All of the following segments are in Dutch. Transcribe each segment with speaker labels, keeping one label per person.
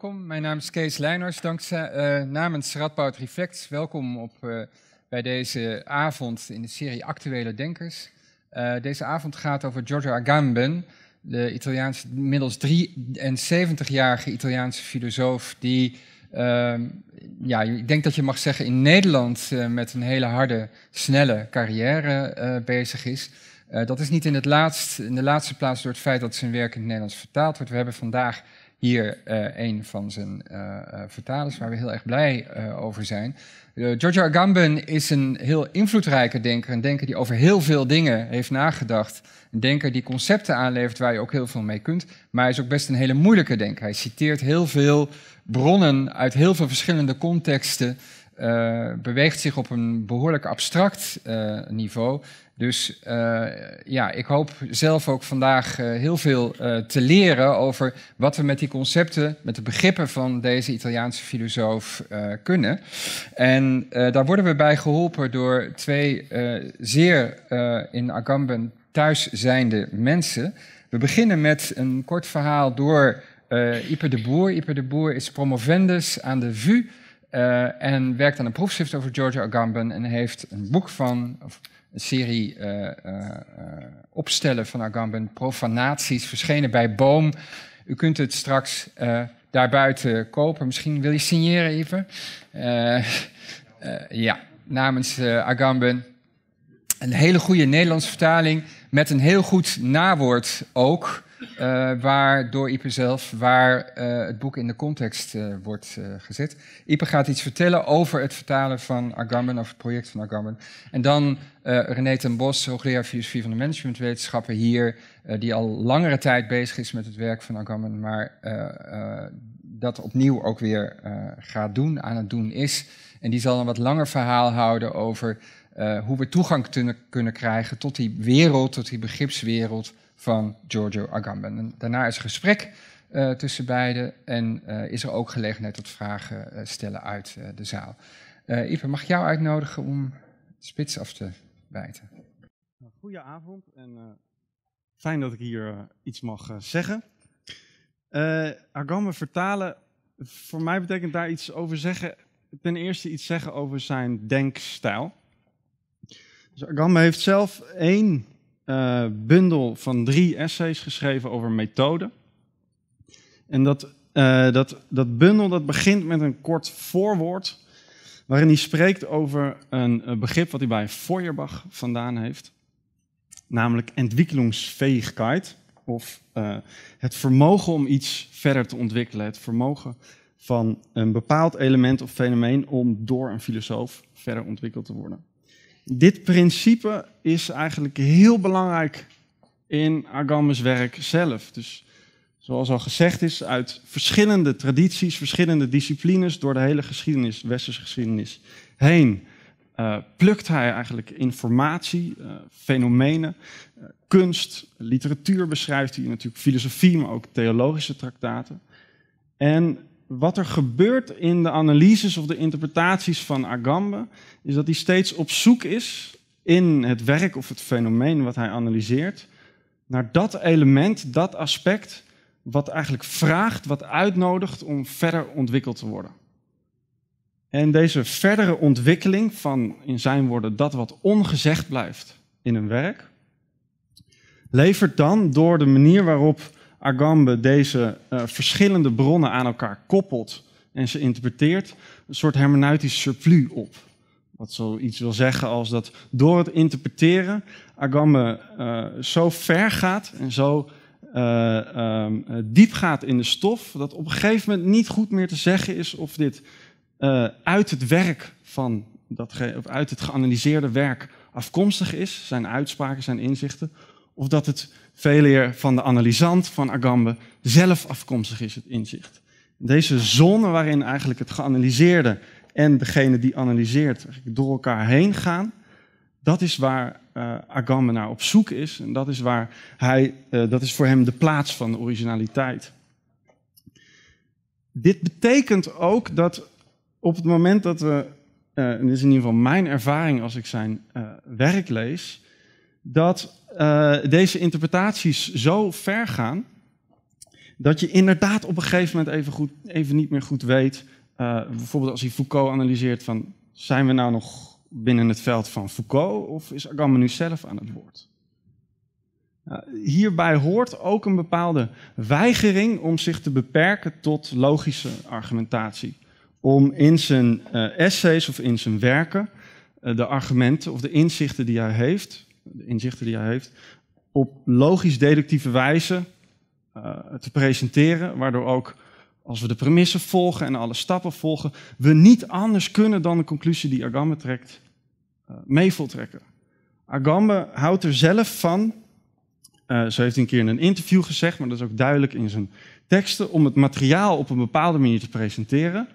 Speaker 1: welkom. Mijn naam is Kees Leiners, dankzij, eh, namens Radboud Reflects. Welkom op, eh, bij deze avond in de serie Actuele Denkers. Eh, deze avond gaat over Giorgio Agamben, de Italiaanse, middels 73-jarige Italiaanse filosoof die, ehm, ja, ik denk dat je mag zeggen, in Nederland met een hele harde, snelle carrière bezig is. dat is niet in, het laatst, in de laatste plaats door het feit dat zijn werk in het Nederlands vertaald wordt. We hebben vandaag hier eh, een van zijn eh, eh, vertalers waar we heel erg blij over zijn. Giorgio Agamben is een heel invloedrijke denker. Een denker die over heel veel dingen heeft nagedacht. Een denker die concepten aanlevert waar je ook heel veel mee kunt. Maar hij is ook best een hele moeilijke denker. Hij citeert heel veel bronnen uit heel veel verschillende contexten. Eh, beweegt zich op een behoorlijk abstract eh, niveau. Dus eh, ja, ik hoop zelf ook vandaag heel veel te leren over wat we met die concepten, met de begrippen van deze Italiaanse filosoof kunnen. En daar worden we bij geholpen door twee zeer in Agamben thuis zijnde mensen. We beginnen met een kort verhaal door Iper de Boer. Iper de Boer is promovendus aan de VU eh, en werkt aan een proefschrift over Georgia Agamben en heeft een boek van, of een serie eh, eh, opstellen van Agamben, profanaties, verschenen bij Boom. U kunt het straks daarbuiten kopen. Misschien wil je signeren even. ja, namens Agamben. Een hele goede Nederlandse vertaling met een heel goed nawoord ook. Eh, waar, door Ipe zelf, waar eh, het boek in de context eh, wordt gezet. Ipe gaat iets vertellen over het vertalen van Agamben, of het project van Agamben. En dan René ten Bos, hoogleraar filosofie van de managementwetenschappen hier, die al langere tijd bezig is met het werk van Agamben, maar dat opnieuw ook weer gaat doen, aan het doen is. En die zal een wat langer verhaal houden over hoe we toegang kunnen krijgen tot die wereld, tot die begripswereld van Giorgio Agamben. daarna is er gesprek eh, tussen beiden en eh, is er ook gelegenheid tot vragen eh, stellen uit de zaal. Ipe, mag ik jou uitnodigen om spits af te bijten? Nou, goedenavond en
Speaker 2: fijn dat ik hier iets mag zeggen. Agamben vertalen, voor mij betekent daar iets over zeggen. Ten eerste iets zeggen over zijn denkstijl. Dus Agamben heeft zelf één uh, bundel van drie essays geschreven over methode. En dat, eh, dat, dat bundel dat begint met een kort voorwoord, waarin hij spreekt over een, eh, begrip wat hij bij Feuerbach vandaan heeft, namelijk ontwikkelingsfähigkeit, of het vermogen om iets verder te ontwikkelen, het vermogen van een bepaald element of fenomeen om door een filosoof verder ontwikkeld te worden dit principe is eigenlijk heel belangrijk in Agames werk zelf. Dus zoals al gezegd is, uit verschillende tradities, verschillende disciplines door de hele geschiedenis, westerse geschiedenis heen, eh, plukt hij eigenlijk informatie, eh, fenomenen, eh, kunst, literatuur beschrijft hij natuurlijk, filosofie, maar ook theologische traktaten. En wat er gebeurt in de analyses of de interpretaties van Agamben, is dat hij steeds op zoek is in het werk of het fenomeen wat hij analyseert, naar dat element, dat aspect, wat eigenlijk vraagt, wat uitnodigt om verder ontwikkeld te worden. En deze verdere ontwikkeling van, in zijn woorden, dat wat ongezegd blijft in een werk, levert dan door de manier waarop Agamben deze eh, verschillende bronnen aan elkaar koppelt en ze interpreteert, een soort hermeneutisch surplus op. Wat zoiets wil zeggen als dat door het interpreteren Agamben eh, zo ver gaat en zo eh, ehm, diep gaat in de stof, dat op een gegeven moment niet goed meer te zeggen is of dit uit het werk van dat, of uit het geanalyseerde werk afkomstig is, zijn uitspraken, zijn inzichten, of dat het veel eer van de analysant van Agamben zelf afkomstig is, het inzicht. Deze zone waarin eigenlijk het geanalyseerde en degene die analyseert door elkaar heen gaan, dat is waar eh, Agamben naar op zoek is en dat is, waar hij, eh, dat is voor hem de plaats van de originaliteit. Dit betekent ook dat op het moment dat we, eh, en dit is in ieder geval mijn ervaring als ik zijn werk lees, dat eh, deze interpretaties zo ver gaan dat je inderdaad op een gegeven moment even, goed, even niet meer goed weet. Eh, bijvoorbeeld als hij Foucault analyseert van zijn we nou nog binnen het veld van Foucault of is Agamben nu zelf aan het woord? Eh, hierbij hoort ook een bepaalde weigering om zich te beperken tot logische argumentatie. Om in zijn essays of in zijn werken de argumenten of de inzichten die hij heeft de inzichten die hij heeft, op logisch deductieve wijze eh, te presenteren, waardoor ook als we de premissen volgen en alle stappen volgen, we niet anders kunnen dan de conclusie die Agamben trekt uh, mee Agamben houdt er zelf van, uh, zo heeft hij een keer in een interview gezegd, maar dat is ook duidelijk in zijn teksten, om het materiaal op een bepaalde manier te presenteren,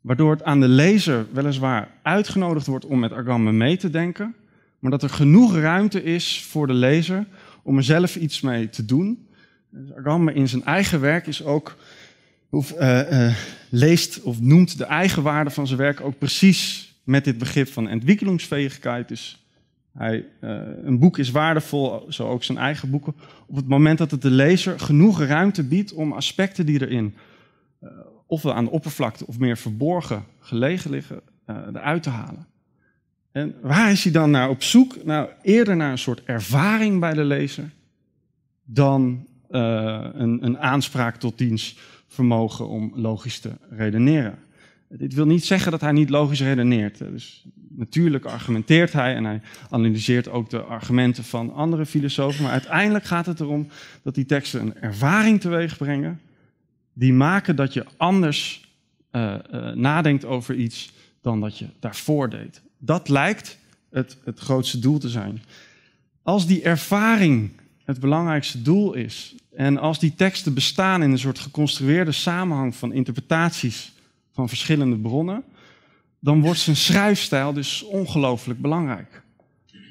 Speaker 2: waardoor het aan de lezer weliswaar uitgenodigd wordt om met Agamben mee te denken, maar dat er genoeg ruimte is voor de lezer om er zelf iets mee te doen. Dus Agamben in zijn eigen werk is ook, of, eh, eh, leest of noemt de eigen waarde van zijn werk ook precies met dit begrip van ontwikkelingsveiligheid. Dus hij, eh, een boek is waardevol, zo ook zijn eigen boeken, op het moment dat het de lezer genoeg ruimte biedt om aspecten die erin ofwel aan de oppervlakte of meer verborgen gelegen liggen, eruit te halen. En waar is hij dan naar op zoek? Nou, eerder naar een soort ervaring bij de lezer dan eh, een, een, aanspraak tot diens vermogen om logisch te redeneren. Dit wil niet zeggen dat hij niet logisch redeneert. Dus natuurlijk argumenteert hij en hij analyseert ook de argumenten van andere filosofen. Maar uiteindelijk gaat het erom dat die teksten een ervaring teweeg brengen. Die maken dat je anders eh, eh, nadenkt over iets dan dat je daarvoor deed. Dat lijkt het, het grootste doel te zijn. Als die ervaring het belangrijkste doel is, en als die teksten bestaan in een soort geconstrueerde samenhang van interpretaties van verschillende bronnen, dan wordt zijn schrijfstijl dus ongelooflijk belangrijk.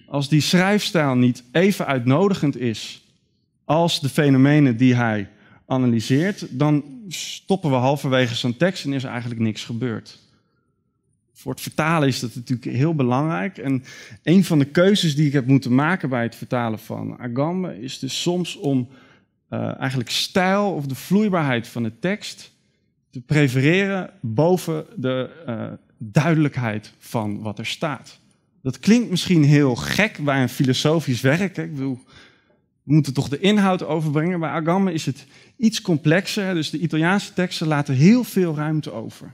Speaker 2: Als die schrijfstijl niet even uitnodigend is als de fenomenen die hij analyseert, dan stoppen we halverwege zijn tekst en is eigenlijk niks gebeurd voor het vertalen is dat natuurlijk heel belangrijk. En een van de keuzes die ik heb moeten maken bij het vertalen van Agamben is dus soms om eh, eigenlijk stijl of de vloeibaarheid van de tekst te prefereren boven de eh, duidelijkheid van wat er staat. Dat klinkt misschien heel gek bij een filosofisch werk. Ik bedoel, we moeten toch de inhoud overbrengen. Bij Agamben is het iets complexer. Dus de Italiaanse teksten laten heel veel ruimte over.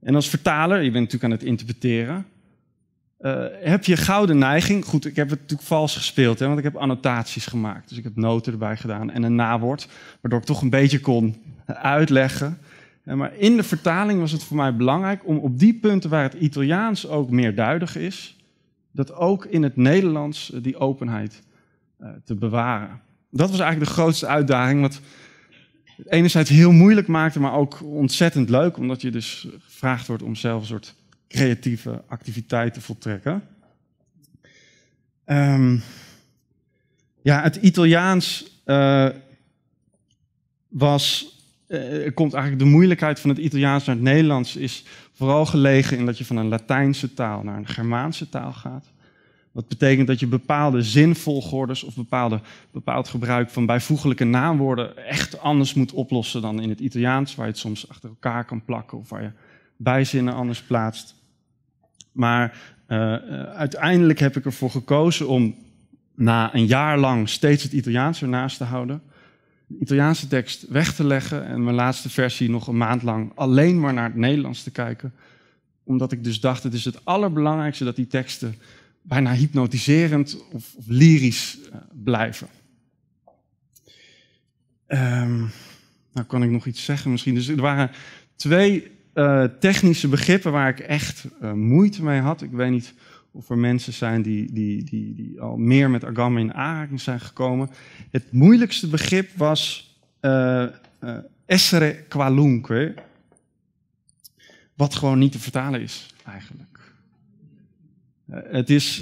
Speaker 2: En als vertaler, je bent natuurlijk aan het interpreteren, eh, heb je gouden neiging. Goed, ik heb het natuurlijk vals gespeeld, hè, want ik heb annotaties gemaakt. Dus ik heb noten erbij gedaan en een nawoord, waardoor ik toch een beetje kon uitleggen. Eh, maar in de vertaling was het voor mij belangrijk om op die punten waar het Italiaans ook meer duidelijk is, dat ook in het Nederlands eh, die openheid te bewaren. Dat was eigenlijk de grootste uitdaging, wat enerzijds heel moeilijk maakte, maar ook ontzettend leuk, omdat je dus gevraagd wordt om zelf een soort creatieve activiteit te voltrekken. Ehm, ja, het Italiaans eh, was, eh, komt eigenlijk de moeilijkheid van het Italiaans naar het Nederlands is vooral gelegen in dat je van een Latijnse taal naar een Germaanse taal gaat. Wat betekent dat je bepaalde zinvolgordes of bepaalde, bepaald gebruik van bijvoeglijke naamwoorden echt anders moet oplossen dan in het Italiaans, waar je het soms achter elkaar kan plakken of waar je bijzinnen anders plaatst. Maar eh, eh, uiteindelijk heb ik ervoor gekozen om na een jaar lang steeds het Italiaans ernaast te houden. De Italiaanse tekst weg te leggen en mijn laatste versie nog een maand lang alleen maar naar het Nederlands te kijken. Omdat ik dus dacht, het is het allerbelangrijkste dat die teksten bijna hypnotiserend of, of lyrisch eh, blijven. Ehm, nou kan ik nog iets zeggen misschien. Dus er waren twee eh, technische begrippen waar ik echt eh, moeite mee had. Ik weet niet of er mensen zijn die, die, die, die al meer met Agama in aanraking zijn gekomen. Het moeilijkste begrip was uh, eh, essere qualunque. Wat gewoon niet te vertalen is, eigenlijk. het is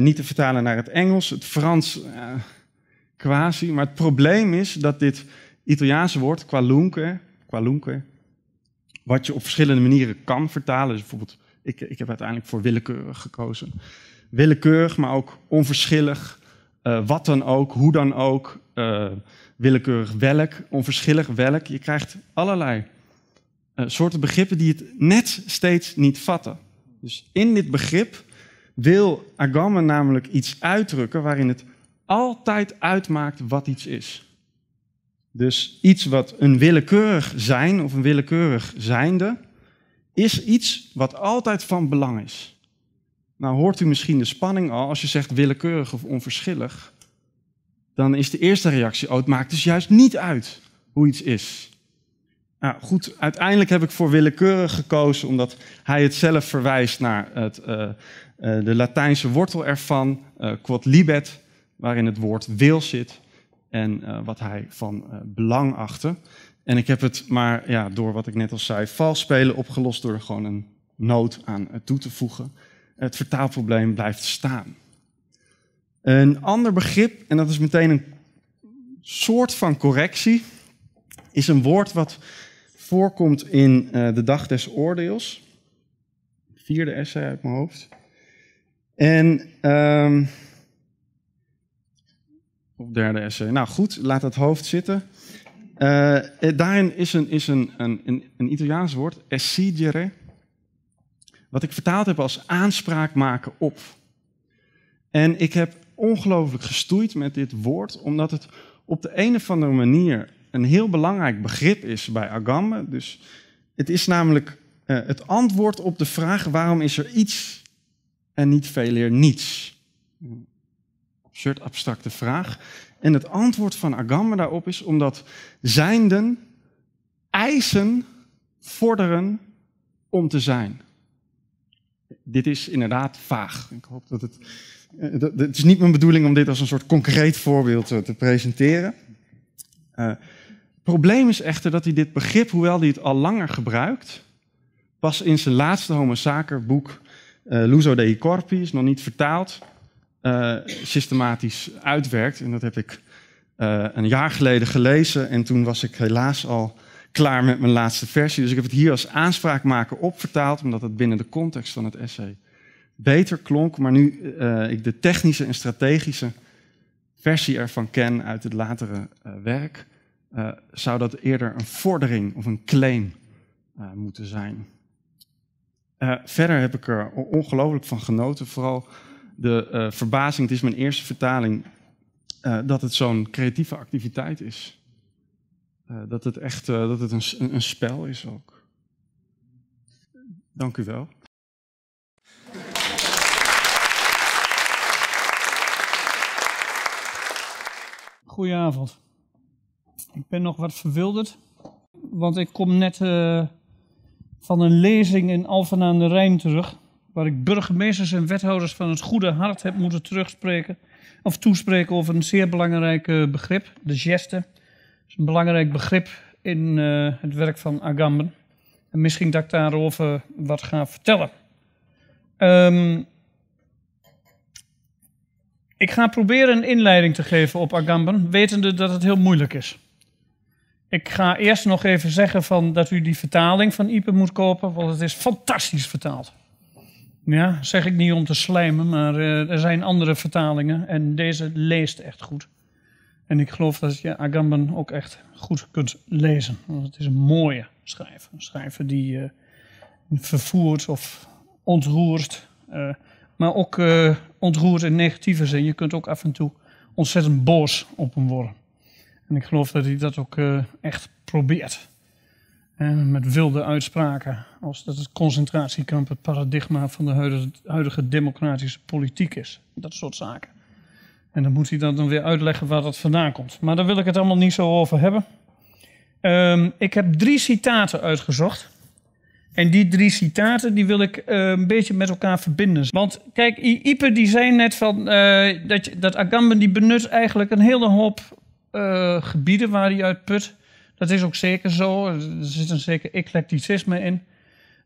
Speaker 2: niet te vertalen naar het Engels, het Frans quasi. Maar het probleem is dat dit Italiaanse woord, qualunque, qualunque wat je op verschillende manieren kan vertalen. Dus bijvoorbeeld, ik, ik heb uiteindelijk voor willekeurig gekozen. Willekeurig, maar ook onverschillig. Eh, wat dan ook, hoe dan ook. Eh, willekeurig welk, onverschillig welk. Je krijgt allerlei eh, soorten begrippen die het net steeds niet vatten. Dus in dit begrip wil Agamben namelijk iets uitdrukken waarin het altijd uitmaakt wat iets is. Dus iets wat een willekeurig zijn of een willekeurig zijnde is iets wat altijd van belang is. Nou hoort u misschien de spanning al als je zegt willekeurig of onverschillig. Dan is de eerste reactie, oh het maakt dus juist niet uit hoe iets is. Nou goed, uiteindelijk heb ik voor willekeurig gekozen omdat hij het zelf verwijst naar het, eh, eh, de Latijnse wortel ervan, uh, quod libet, waarin het woord wil zit en eh, wat hij van eh, belang achtte. En ik heb het maar ja, door wat ik net al zei, vals spelen opgelost door er gewoon een noot aan eh, toe te voegen. Het vertaalprobleem blijft staan. Een ander begrip, en dat is meteen een soort van correctie, is een woord wat voorkomt in de dag des oordeels. Vierde essay uit mijn hoofd. En ehm, derde essay. Nou goed, laat dat hoofd zitten. Eh, eh, daarin is, een, is een, een, een, Italiaans woord, essigere, wat ik vertaald heb als aanspraak maken op. En ik heb ongelooflijk gestoeid met dit woord, omdat het op de een of andere manier een heel belangrijk begrip is bij Agamben. Dus het is namelijk eh, het antwoord op de vraag waarom is er iets en niet meer niets soort abstracte vraag. En het antwoord van Agamben daarop is omdat zijnden eisen, vorderen om te zijn. Dit is inderdaad vaag. Ik hoop dat het. Eh, het is niet mijn bedoeling om dit als een soort concreet voorbeeld eh, te presenteren. het eh, probleem is echter dat hij dit begrip, hoewel hij het al langer gebruikt, pas in zijn laatste homo boek uh, L'uso dei corpi, is nog niet vertaald, eh, systematisch uitwerkt. En dat heb ik eh, een jaar geleden gelezen. En toen was ik helaas al klaar met mijn laatste versie. Dus ik heb het hier als aanspraak maken opvertaald, omdat het binnen de context van het essay beter klonk. Maar nu eh, ik de technische en strategische versie ervan ken uit het latere werk, zou dat eerder een vordering of een claim moeten zijn. verder heb ik er ongelooflijk van genoten, vooral de eh, verbazing, het is mijn eerste vertaling, eh, dat het zo'n creatieve activiteit is. Eh, dat het echt dat het een, een, spel is ook. Dank u wel.
Speaker 3: Goedenavond. Ik ben nog wat verwilderd, want ik kom net van een lezing in Alphen aan de Rijn terug waar ik burgemeesters en wethouders van het goede hart heb moeten terugspreken of toespreken over een zeer belangrijk eh, begrip, de geste. Dat is een belangrijk begrip in eh, het werk van Agamben. En misschien dat ik daarover wat ga vertellen. Ehm, ik ga proberen een inleiding te geven op Agamben, wetende dat het heel moeilijk is. Ik ga eerst nog even zeggen van dat u die vertaling van Ipe moet kopen, want het is fantastisch vertaald. Ja, zeg ik niet om te slijmen, maar eh, er zijn andere vertalingen en deze leest echt goed. En ik geloof dat je Agamben ook echt goed kunt lezen. Want het is een mooie schrijver. Een schrijver die uh, vervoert of ontroert. Eh, maar ook ontroerd ontroert in negatieve zin. Je kunt ook af en toe ontzettend boos op hem worden. En ik geloof dat hij dat ook echt probeert. En met wilde uitspraken als dat het concentratiekamp het paradigma van de huidige, democratische politiek is. Dat soort zaken. En dan moet hij dan weer uitleggen waar dat vandaan komt. Maar daar wil ik het allemaal niet zo over hebben. Ehm, ik heb drie citaten uitgezocht. En die drie citaten die wil ik eh, een beetje met elkaar verbinden. Want kijk, Ieper Ipe die zei net van, eh, dat, dat Agamben die benut eigenlijk een hele hoop eh, gebieden waar hij uit put. Dat is ook zeker zo. Er zit een zeker eclecticisme in.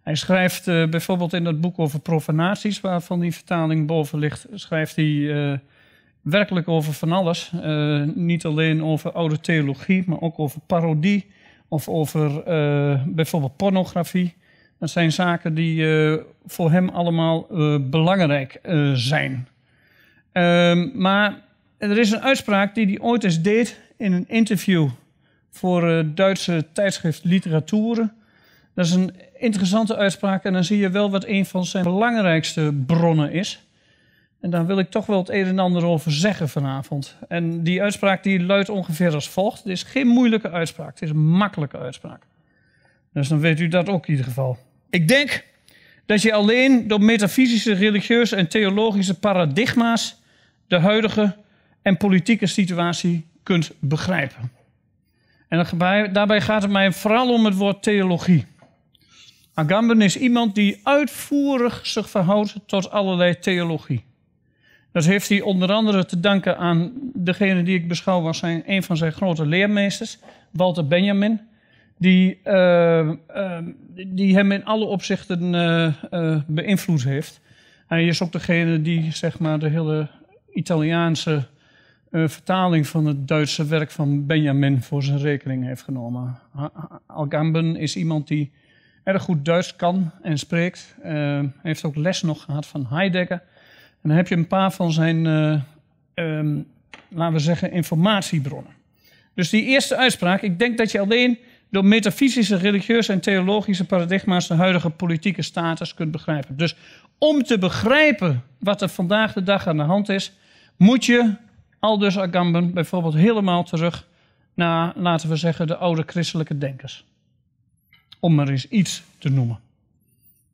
Speaker 3: Hij schrijft eh, bijvoorbeeld in dat boek over profanaties, waarvan die vertaling boven ligt, schrijft hij eh, werkelijk over van alles. Eh, niet alleen over oude theologie, maar ook over parodie of over bijvoorbeeld pornografie. Dat zijn zaken die voor hem allemaal belangrijk zijn. Ehm, maar er is een uitspraak die hij ooit eens deed in een interview voor het eh, Duitse tijdschrift Literatuur. Dat is een interessante uitspraak en dan zie je wel wat een van zijn belangrijkste bronnen is. En daar wil ik toch wel het een en ander over zeggen vanavond. En die uitspraak die luidt ongeveer als volgt. Het is geen moeilijke uitspraak, het is een makkelijke uitspraak. Dus dan weet u dat ook in ieder geval. Ik denk dat je alleen door metafysische, religieuze en theologische paradigma's de huidige en politieke situatie kunt begrijpen. En daarbij, gaat het mij vooral om het woord theologie. Agamben is iemand die uitvoerig zich verhoudt tot allerlei theologie. Dat heeft hij onder andere te danken aan degene die ik beschouw als zijn, een van zijn grote leermeesters, Walter Benjamin. Die, eh, eh, die hem in alle opzichten uh, beïnvloed heeft. Hij is ook degene die zeg maar, de hele Italiaanse uh, vertaling van het Duitse werk van Benjamin voor zijn rekening heeft genomen. Algamben is iemand die erg goed Duits kan en spreekt. Uh, heeft ook les nog gehad van Heidegger. En dan heb je een paar van zijn, eh, ehm, laten we zeggen, informatiebronnen. Dus die eerste uitspraak, ik denk dat je alleen door metafysische, religieuze en theologische paradigma's de huidige politieke status kunt begrijpen. Dus om te begrijpen wat er vandaag de dag aan de hand is, moet je al dus Agamben bijvoorbeeld helemaal terug naar, laten we zeggen, de oude christelijke denkers. Om maar eens iets te noemen.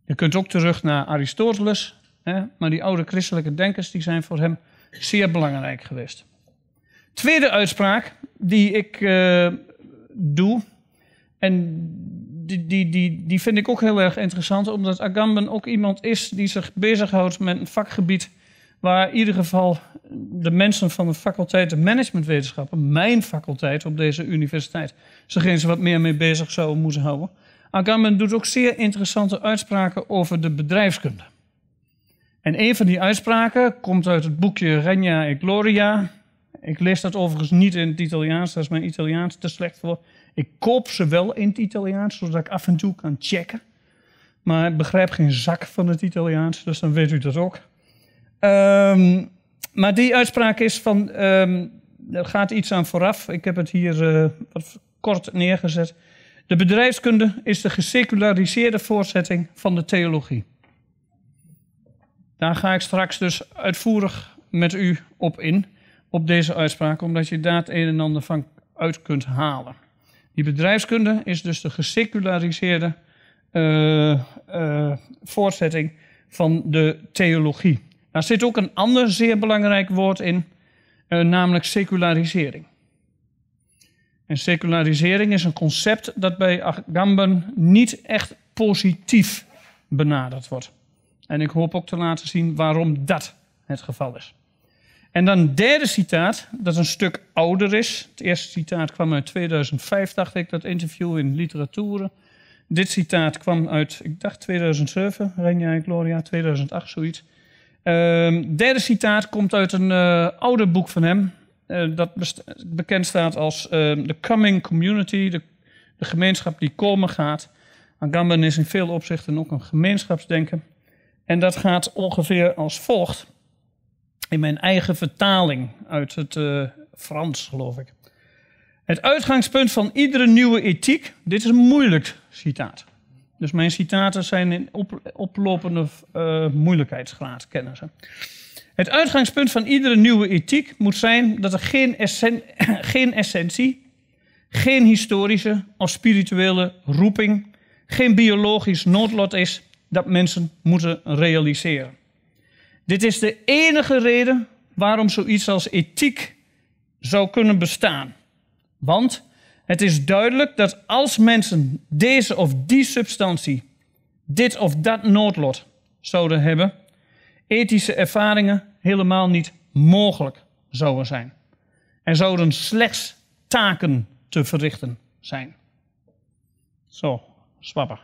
Speaker 3: Je kunt ook terug naar Aristoteles, hè, maar die oude christelijke denkers die zijn voor hem zeer belangrijk geweest. Tweede uitspraak die ik eh, doe, en die, die, die, die vind ik ook heel erg interessant, omdat Agamben ook iemand is die zich bezighoudt met een vakgebied waar in ieder geval de mensen van de faculteit de managementwetenschappen, mijn faculteit op deze universiteit, zich eens wat meer mee bezig zouden moeten houden. Agamben doet ook zeer interessante uitspraken over de bedrijfskunde. En een van die uitspraken komt uit het boekje Regna e Gloria. Ik lees dat overigens niet in het Italiaans, daar is mijn Italiaans te slecht voor. Ik koop ze wel in het Italiaans, zodat ik af en toe kan checken. Maar ik begrijp geen zak van het Italiaans, dus dan weet u dat ook. Ehm, maar die uitspraak is van, um, er gaat iets aan vooraf. Ik heb het hier eh, wat kort neergezet. De bedrijfskunde is de geseculariseerde voortzetting van de theologie. Daar ga ik straks dus uitvoerig met u op in, op deze uitspraak, omdat je daar het een en ander van uit kunt halen. Die bedrijfskunde is dus de geseculariseerde eh, eh, voortzetting van de theologie. Daar zit ook een ander zeer belangrijk woord in, eh, namelijk secularisering. En secularisering is een concept dat bij Agamben niet echt positief benaderd wordt. En ik hoop ook te laten zien waarom dat het geval is. En dan derde citaat, dat een stuk ouder is. Het eerste citaat kwam uit 2005, dacht ik, dat interview in Literaturen. Dit citaat kwam uit, ik dacht 2007, Regna en Gloria, 2008, zoiets. Um, derde citaat komt uit een uh, ouder boek van hem. Eh, dat bekend staat als ehm, The Coming Community, de, de, gemeenschap die komen gaat. Agamben is in veel opzichten ook een gemeenschapsdenken. En dat gaat ongeveer als volgt. In mijn eigen vertaling uit het eh, Frans, geloof ik. Het uitgangspunt van iedere nieuwe ethiek, dit is een moeilijk citaat, dus mijn citaten zijn in oplopende uh, eh, moeilijkheidsgraad, kennen ze. Het uitgangspunt van iedere nieuwe ethiek moet zijn dat er geen, geen essentie, geen historische of spirituele roeping, geen biologisch noodlot is dat mensen moeten realiseren. Dit is de enige reden waarom zoiets als ethiek zou kunnen bestaan. Want het is duidelijk dat als mensen deze of die substantie, dit of dat noodlot zouden hebben, ethische ervaringen helemaal niet mogelijk zouden zijn. Er zouden slechts taken te verrichten zijn. Zo, swapper.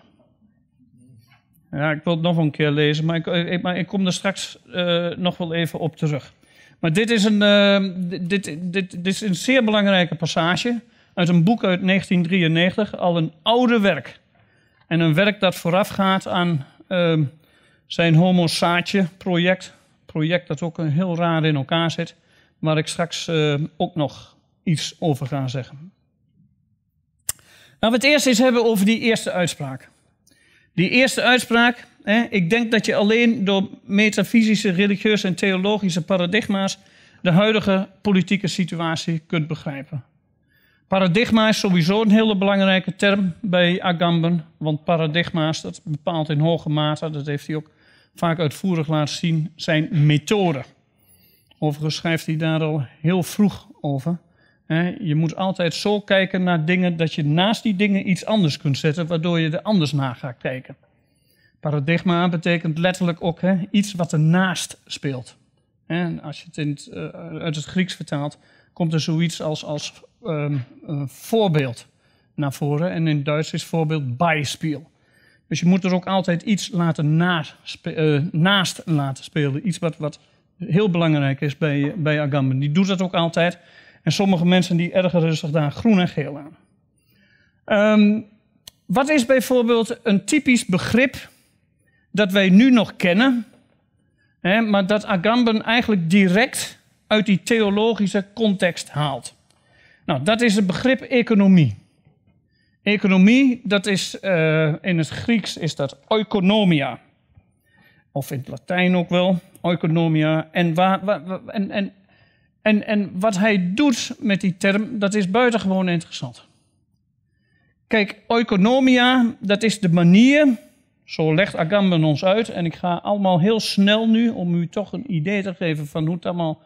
Speaker 3: Ja, ik wil het nog een keer lezen, maar ik, ik, kom er straks eh, nog wel even op terug. Maar dit is, een, eh, dit, dit, dit, is een zeer belangrijke passage uit een boek uit 1993, al een oude werk. En een werk dat voorafgaat aan ehm, zijn Homo Saatje project. Project dat ook heel raar in elkaar zit, waar ik straks eh, ook nog iets over ga zeggen. Laten we het eerst eens hebben over die eerste uitspraak. Die eerste uitspraak, hè, ik denk dat je alleen door metafysische, religieuze en theologische paradigma's de huidige politieke situatie kunt begrijpen. Paradigma is sowieso een hele belangrijke term bij Agamben, want paradigma's, dat bepaalt in hoge mate, dat heeft hij ook vaak uitvoerig laten zien, zijn methoden. Overigens schrijft hij daar al heel vroeg over. Je moet altijd zo kijken naar dingen dat je naast die dingen iets anders kunt zetten, waardoor je er anders naar gaat kijken. Paradigma betekent letterlijk ook iets wat ernaast speelt. En als je het, het, eh, uit het Grieks vertaalt, komt er zoiets als, als Ehm, voorbeeld naar voren. En in Duits is voorbeeld bijspiel. Dus je moet er ook altijd iets laten naast, eh, naast laten spelen. Iets wat, wat heel belangrijk is bij, bij Agamben. Die doet dat ook altijd. En sommige mensen die erger rustig daar groen en geel aan. Ehm, wat is bijvoorbeeld een typisch begrip dat wij nu nog kennen, hè, maar dat Agamben eigenlijk direct uit die theologische context haalt? Nou, dat is het begrip economie. Economie, dat is eh, in het Grieks is dat oikonomia. Of in het Latijn ook wel, oikonomia. En, en, en, en, en wat hij doet met die term, dat is buitengewoon interessant. Kijk, oikonomia, dat is de manier, zo legt Agamben ons uit, en ik ga allemaal heel snel nu om u toch een idee te geven van hoe het allemaal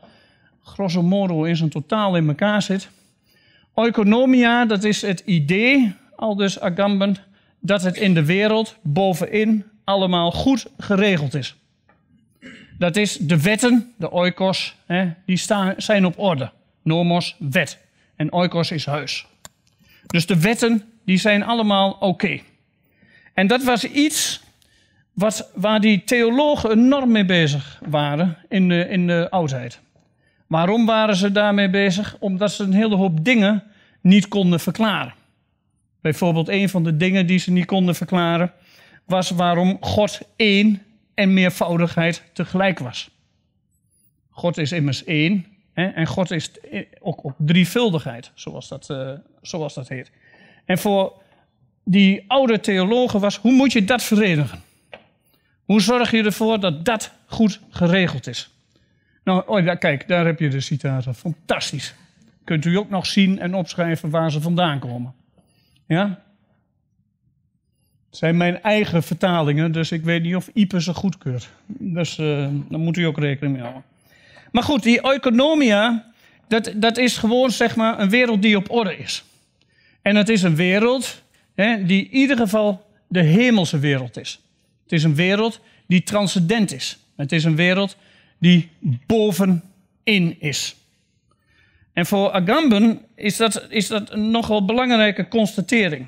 Speaker 3: grosso modo in zijn totaal in elkaar zit. Oikonomia, dat is het idee, al dus Agamben, dat het in de wereld bovenin allemaal goed geregeld is. Dat is de wetten, de oikos, hè, die staan, zijn op orde. Nomos, wet. En oikos is huis. Dus de wetten, die zijn allemaal oké. En dat was iets wat, waar die theologen enorm mee bezig waren in de, in de oudheid. Waarom waren ze daarmee bezig? Omdat ze een hele hoop dingen niet konden verklaren. Bijvoorbeeld een van de dingen die ze niet konden verklaren was waarom God één en meervoudigheid tegelijk was. God is immers één hè, en God is ook, op drievuldigheid, zoals dat, eh, zoals dat heet. En voor die oude theologen was, hoe moet je dat verenigen? Hoe zorg je ervoor dat dat goed geregeld is? Nou, oh, daar, kijk, daar heb je de citaten. Fantastisch. Kunt u ook nog zien en opschrijven waar ze vandaan komen. Ja? Het zijn mijn eigen vertalingen, dus ik weet niet of Ieper ze goedkeurt. Dus uh, daar moet u ook rekening mee houden. Maar goed, die economia, dat, dat is gewoon zeg maar een wereld die op orde is. En het is een wereld hè, die in ieder geval de hemelse wereld is. Het is een wereld die transcendent is. Het is een wereld die bovenin is. En voor Agamben is dat, is dat een nogal belangrijke constatering.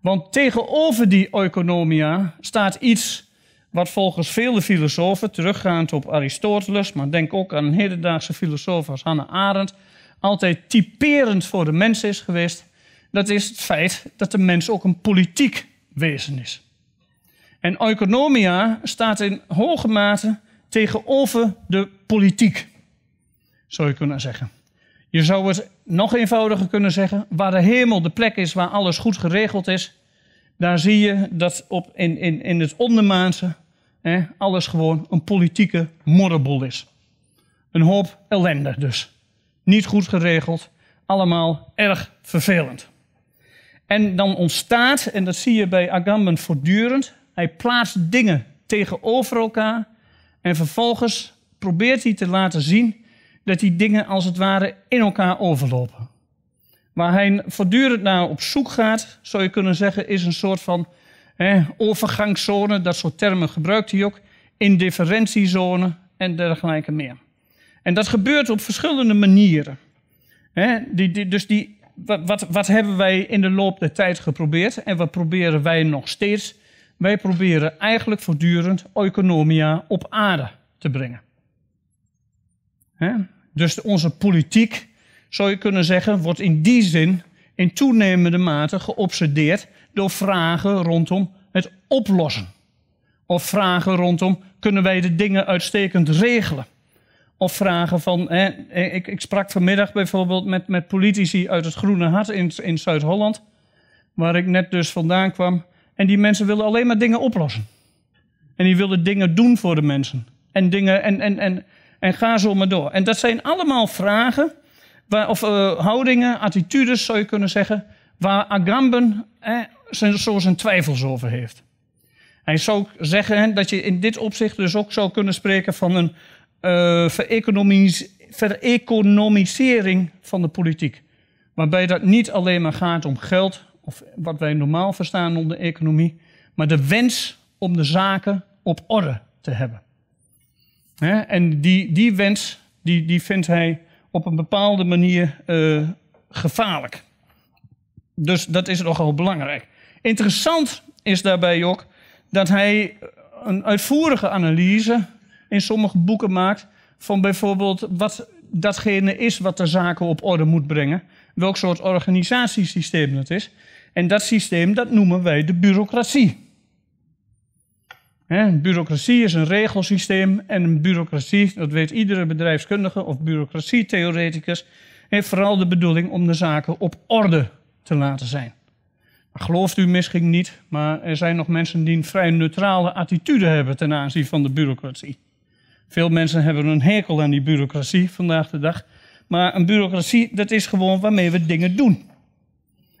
Speaker 3: Want tegenover die oikonomia staat iets wat volgens vele filosofen, teruggaand op Aristoteles, maar denk ook aan een hedendaagse filosoof als Hannah Arendt, altijd typerend voor de mens is geweest. Dat is het feit dat de mens ook een politiek wezen is. En oikonomia staat in hoge mate tegenover de politiek, zou je kunnen zeggen. Je zou het nog eenvoudiger kunnen zeggen: waar de hemel de plek is waar alles goed geregeld is, daar zie je dat op in, in, in het ondermaanse hè, alles gewoon een politieke modderboel is. Een hoop ellende dus. Niet goed geregeld, allemaal erg vervelend. En dan ontstaat, en dat zie je bij Agamben voortdurend, hij plaatst dingen tegenover elkaar en vervolgens probeert hij te laten zien dat die dingen als het ware in elkaar overlopen. Waar hij voortdurend naar op zoek gaat, zou je kunnen zeggen, is een soort van hè, overgangszone. Dat soort termen gebruikt hij ook. Indifferentiezone en dergelijke meer. En dat gebeurt op verschillende manieren. Hè, die, dus die, wat, wat, wat hebben wij in de loop der tijd geprobeerd en wat proberen wij nog steeds? Wij proberen eigenlijk voortdurend economia op aarde te brengen. Dus onze politiek, zou je kunnen zeggen, wordt in die zin in toenemende mate geobsedeerd door vragen rondom het oplossen. Of vragen rondom, kunnen wij de dingen uitstekend regelen? Of vragen van, ik, ik, sprak vanmiddag bijvoorbeeld met, met politici uit het Groene Hart in, in Zuid-Holland, waar ik net dus vandaan kwam. En die mensen willen alleen maar dingen oplossen. En die willen dingen doen voor de mensen. En dingen, en, en, en, en ga zo maar door. En dat zijn allemaal vragen, waar, of eh, houdingen, attitudes zou je kunnen zeggen, waar Agamben eh, zijn, zo zijn twijfels over heeft. Hij zou zeggen dat je in dit opzicht dus ook zou kunnen spreken van een eh, vereconomisering van de politiek. Waarbij dat niet alleen maar gaat om geld, of wat wij normaal verstaan onder economie, maar de wens om de zaken op orde te hebben. En die, die wens, die, die vindt hij op een bepaalde manier eh, gevaarlijk. Dus dat is nogal belangrijk. Interessant is daarbij ook dat hij een uitvoerige analyse in sommige boeken maakt van bijvoorbeeld wat datgene is wat de zaken op orde moet brengen, welk soort organisatiesysteem dat is. En dat systeem, dat noemen wij de bureaucratie. bureaucratie is een regelsysteem en een bureaucratie, dat weet iedere bedrijfskundige of bureaucratietheoreticus, heeft vooral de bedoeling om de zaken op orde te laten zijn. gelooft u misschien niet, maar er zijn nog mensen die een vrij neutrale attitude hebben ten aanzien van de bureaucratie. Veel mensen hebben een hekel aan die bureaucratie vandaag de dag, maar een bureaucratie, dat is gewoon waarmee we dingen doen.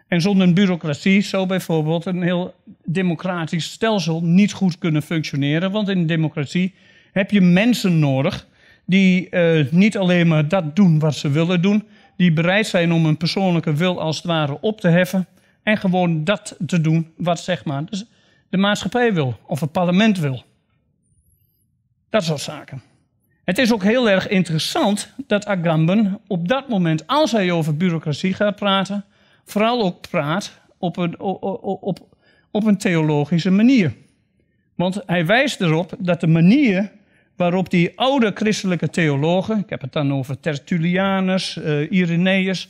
Speaker 3: En zonder bureaucratie zou bijvoorbeeld een heel democratisch stelsel niet goed kunnen functioneren. Want in een democratie heb je mensen nodig die eh, niet alleen maar dat doen wat ze willen doen, die bereid zijn om hun persoonlijke wil als het ware op te heffen en gewoon dat te doen wat zeg maar dus de maatschappij wil of het parlement wil. Dat soort zaken. Het is ook heel erg interessant dat Agamben op dat moment, als hij over bureaucratie gaat praten, vooral ook praat op een, op, op een theologische manier. Want hij wijst erop dat de manier waarop die oude christelijke theologen, ik heb het dan over Tertullianus, uh, Irenaeus,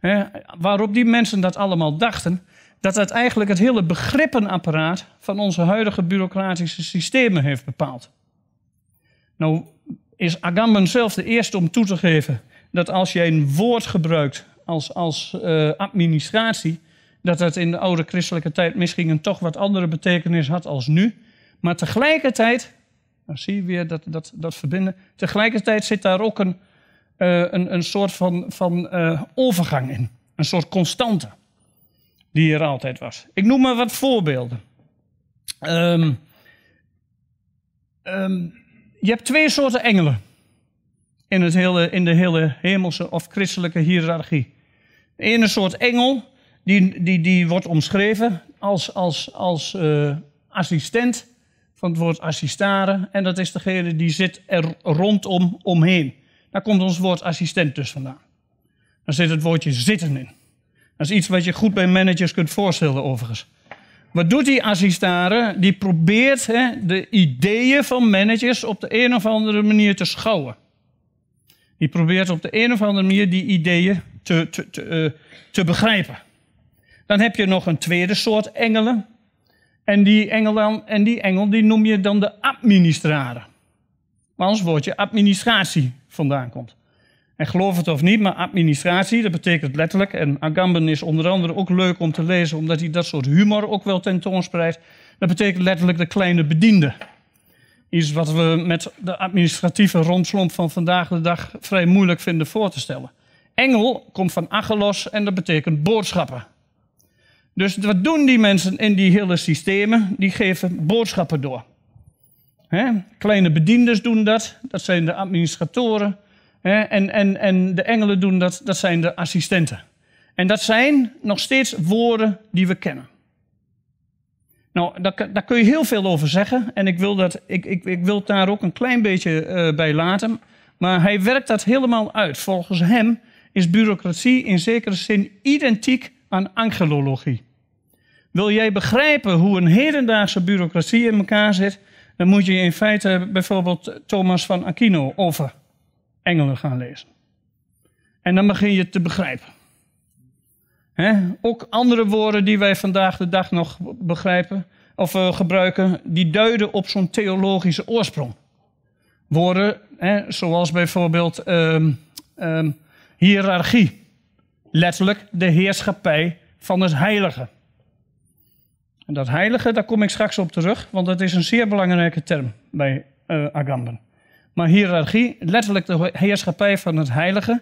Speaker 3: hè, waarop die mensen dat allemaal dachten, dat dat eigenlijk het hele begrippenapparaat van onze huidige bureaucratische systemen heeft bepaald. Nou is Agamben zelf de eerste om toe te geven dat als je een woord gebruikt als, als eh, administratie, dat het in de oude christelijke tijd misschien een toch wat andere betekenis had als nu. Maar tegelijkertijd, dan nou, zie je weer dat, dat, dat verbinden, tegelijkertijd zit daar ook een, eh, een, een soort van, van eh, overgang in. Een soort constante die er altijd was. Ik noem maar wat voorbeelden. Ehm, ehm, je hebt twee soorten engelen in, het hele, in de hele hemelse of christelijke hiërarchie. Een soort engel, die, die, die wordt omschreven als, als, als eh, assistent van het woord assistaren En dat is degene die zit er rondom omheen. Daar komt ons woord assistent dus vandaan. Daar zit het woordje zitten in. Dat is iets wat je goed bij managers kunt voorstellen overigens. Wat doet die assistaren? Die probeert hè, de ideeën van managers op de een of andere manier te schouwen. Die probeert op de een of andere manier die ideeën te, te, te, eh, te begrijpen. Dan heb je nog een tweede soort engelen. En die engel, en die, engel die noem je dan de administrator. Waar ons woordje administratie vandaan komt. En geloof het of niet, maar administratie, dat betekent letterlijk. En Agamben is onder andere ook leuk om te lezen, omdat hij dat soort humor ook wel tentoonspreidt. Dat betekent letterlijk de kleine bediende. Iets wat we met de administratieve rondslomp van vandaag de dag vrij moeilijk vinden voor te stellen engel komt van agelos en dat betekent boodschappen. Dus wat doen die mensen in die hele systemen? Die geven boodschappen door. Kleine bedienders doen dat, dat zijn de administratoren. En, en, en de engelen doen dat, dat zijn de assistenten. En dat zijn nog steeds woorden die we kennen. Nou, daar, daar kun je heel veel over zeggen. En ik wil, dat, ik, ik, ik wil het daar ook een klein beetje eh, bij laten. Maar hij werkt dat helemaal uit volgens hem is bureaucratie in zekere zin identiek aan angelologie. Wil jij begrijpen hoe een hedendaagse bureaucratie in elkaar zit, dan moet je in feite bijvoorbeeld Thomas van Aquino over engelen gaan lezen. En dan begin je te begrijpen. Ook andere woorden die wij vandaag de dag nog begrijpen of eh, gebruiken, die duiden op zo'n theologische oorsprong. Woorden zoals bijvoorbeeld ehm, ehm, hiërarchie. Letterlijk de heerschappij van het heilige. En dat heilige, daar kom ik straks op terug, want dat is een zeer belangrijke term bij eh, Agamben. Maar hiërarchie, letterlijk de heerschappij van het heilige.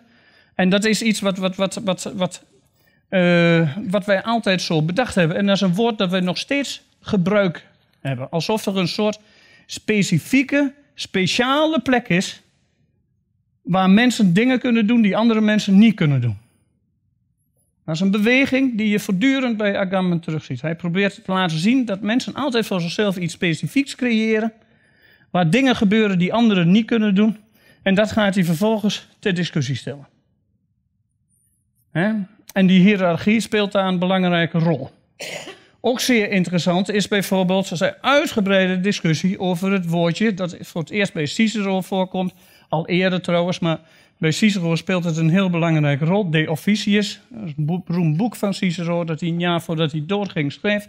Speaker 3: En dat is iets wat, wat, wat, wat, wat, eh, wat wij altijd zo bedacht hebben. En dat is een woord dat we nog steeds gebruik hebben. Alsof er een soort specifieke, speciale plek is waar mensen dingen kunnen doen die andere mensen niet kunnen doen. Dat is een beweging die je voortdurend bij Agamben terugziet. Hij probeert te laten zien dat mensen altijd voor zichzelf iets specifieks creëren, waar dingen gebeuren die anderen niet kunnen doen. En dat gaat hij vervolgens ter discussie stellen. En die hiërarchie speelt daar een belangrijke rol. Ook zeer interessant is bijvoorbeeld zijn uitgebreide discussie over het woordje dat voor het eerst bij Cicero voorkomt, al eerder trouwens, maar bij Cicero speelt het een heel belangrijke rol. De Officius, een beroemd boek van Cicero, dat hij een jaar voordat hij doorging schreef.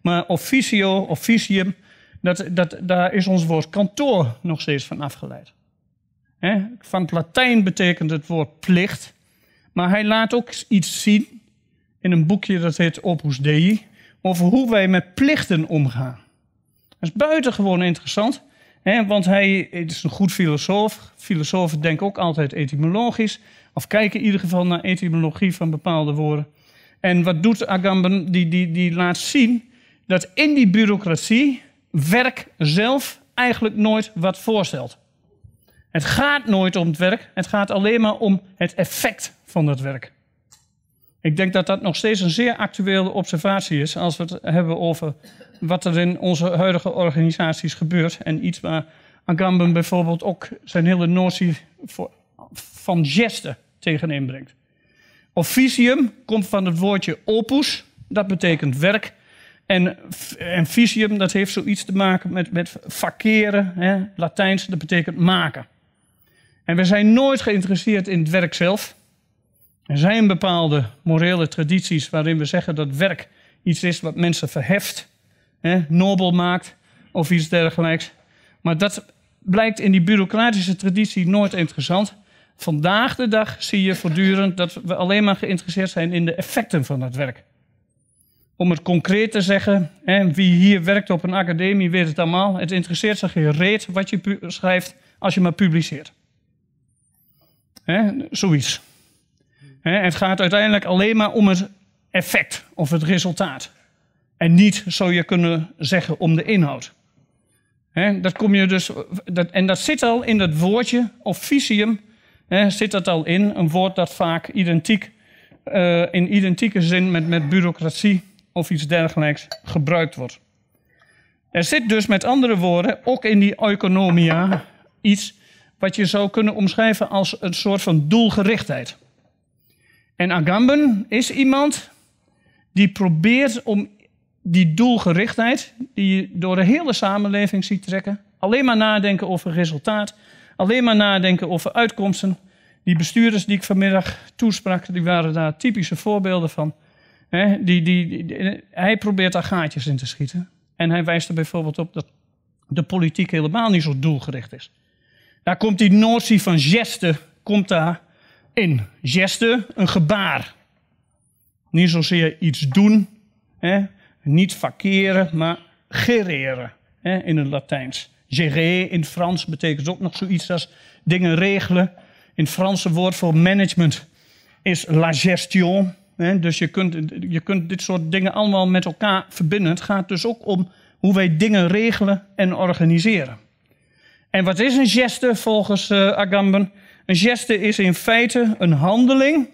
Speaker 3: Maar officio, officium, dat, dat, daar is ons woord kantoor nog steeds van afgeleid. Van het Latijn betekent het woord plicht. Maar hij laat ook iets zien in een boekje dat heet Opus Dei, over hoe wij met plichten omgaan. Dat is buitengewoon interessant want hij is een goed filosoof. Filosofen denken ook altijd etymologisch. Of kijken in ieder geval naar etymologie van bepaalde woorden. En wat doet Agamben? Die, die, die laat zien dat in die bureaucratie werk zelf eigenlijk nooit wat voorstelt. Het gaat nooit om het werk, het gaat alleen maar om het effect van dat werk. Ik denk dat dat nog steeds een zeer actuele observatie is als we het hebben over wat er in onze huidige organisaties gebeurt. En iets waar Agamben bijvoorbeeld ook zijn hele notie van gesten tegenin brengt. Officium komt van het woordje opus, dat betekent werk. En, en visium, dat heeft zoiets te maken met, met vakeren, hè? Latijns, dat betekent maken. En we zijn nooit geïnteresseerd in het werk zelf. Er zijn bepaalde morele tradities waarin we zeggen dat werk iets is wat mensen verheft, hè, nobel maakt of iets dergelijks. Maar dat blijkt in die bureaucratische traditie nooit interessant. Vandaag de dag zie je voortdurend dat we alleen maar geïnteresseerd zijn in de effecten van het werk. Om het concreet te zeggen, hè, wie hier werkt op een academie weet het allemaal. Het interesseert zich geen reet wat je schrijft als je maar publiceert. Hè, zoiets. Het gaat uiteindelijk alleen maar om het effect of het resultaat. En niet, zou je kunnen zeggen, om de inhoud. Dat kom je dus, en dat zit al in dat woordje officium, zit dat al in. Een woord dat vaak identiek, eh, in identieke zin met, met bureaucratie of iets dergelijks gebruikt wordt. Er zit dus met andere woorden ook in die oikonomia iets wat je zou kunnen omschrijven als een soort van doelgerichtheid. En Agamben is iemand die probeert om die doelgerichtheid, die je door de hele samenleving ziet trekken, alleen maar nadenken over resultaat, alleen maar nadenken over uitkomsten. Die bestuurders die ik vanmiddag toesprak, die waren daar typische voorbeelden van. die, die, hij probeert daar gaatjes in te schieten. En hij wijst er bijvoorbeeld op dat de politiek helemaal niet zo doelgericht is. Daar komt die notie van geste, komt daar een geste, een gebaar. Niet zozeer iets doen, hè? niet vakeren, maar gereren hè? in het Latijns. Gérer in Frans betekent ook nog zoiets als dingen regelen. In het Franse woord voor management is la gestion. Hè? Dus je kunt, je kunt dit soort dingen allemaal met elkaar verbinden. Het gaat dus ook om hoe wij dingen regelen en organiseren. En wat is een geste volgens eh, Agamben? Een geste is in feite een handeling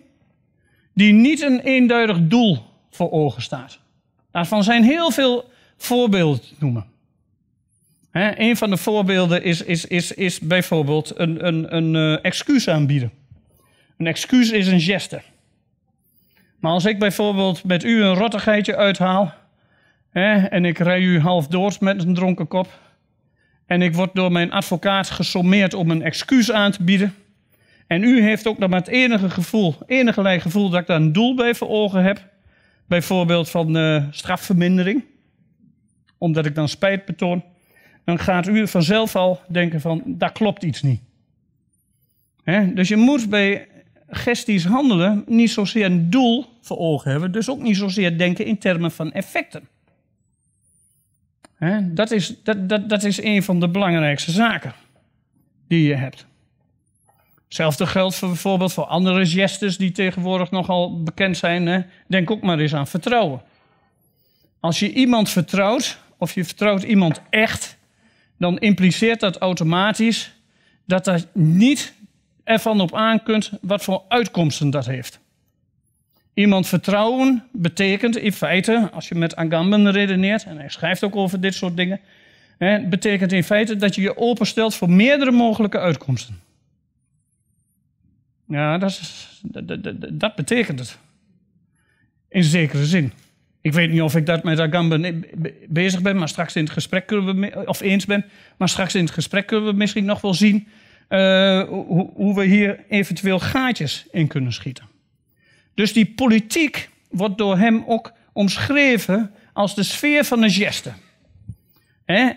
Speaker 3: die niet een eenduidig doel voor ogen staat. Daarvan zijn heel veel voorbeelden te noemen. He, een van de voorbeelden is, is, is, is bijvoorbeeld een, een, een eh, excuus aanbieden. Een excuus is een geste. Maar als ik bijvoorbeeld met u een rottigheidje uithaal en ik rij u half met een dronken kop en ik word door mijn advocaat gesommeerd om een excuus aan te bieden, en u heeft ook nog maar het enige gevoel, enige gevoel dat ik daar een doel bij voor ogen heb. Bijvoorbeeld van eh, strafvermindering. Omdat ik dan spijt betoon. Dan gaat u vanzelf al denken van, daar klopt iets niet. Dus je moet bij gesties handelen niet zozeer een doel voor ogen hebben. Dus ook niet zozeer denken in termen van effecten. Dat, is, dat, dat, dat is een van de belangrijkste zaken die je hebt. Hetzelfde geldt voor, bijvoorbeeld voor andere gestes die tegenwoordig nogal bekend zijn. Hè? Denk ook maar eens aan vertrouwen. Als je iemand vertrouwt, of je vertrouwt iemand echt, dan impliceert dat automatisch dat je niet ervan op aan kunt wat voor uitkomsten dat heeft. Iemand vertrouwen betekent in feite, als je met Agamben redeneert, en hij schrijft ook over dit soort dingen, hè, betekent in feite dat je je openstelt voor meerdere mogelijke uitkomsten. Ja, dat, dat, dat, betekent het. In zekere zin. Ik weet niet of ik dat met Agamben bezig ben, maar straks in het gesprek kunnen we, of eens ben, maar straks in het gesprek kunnen we misschien nog wel zien eh, hoe, hoe we hier eventueel gaatjes in kunnen schieten. Dus die politiek wordt door hem ook omschreven als de sfeer van de geste.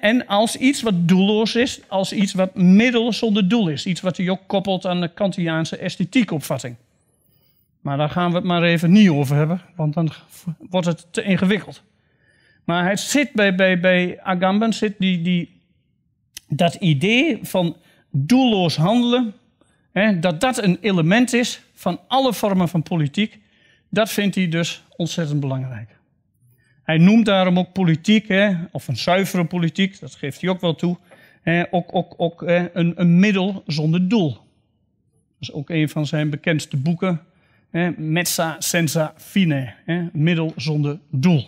Speaker 3: En als iets wat doelloos is, als iets wat middel zonder doel is. Iets wat hij ook koppelt aan de Kantiaanse esthetiekopvatting. Maar daar gaan we het maar even niet over hebben, want dan wordt het te ingewikkeld. Maar het zit bij, bij, bij Agamben zit die, die, dat idee van doelloos handelen, hè, dat dat een element is van alle vormen van politiek, dat vindt hij dus ontzettend belangrijk. Hij noemt daarom ook politiek, hè, of een zuivere politiek, dat geeft hij ook wel toe, hè, ook, ook, ook hè, een, een middel zonder doel. Dat is ook een van zijn bekendste boeken, hè, Mezza senza fine, hè, middel zonder doel.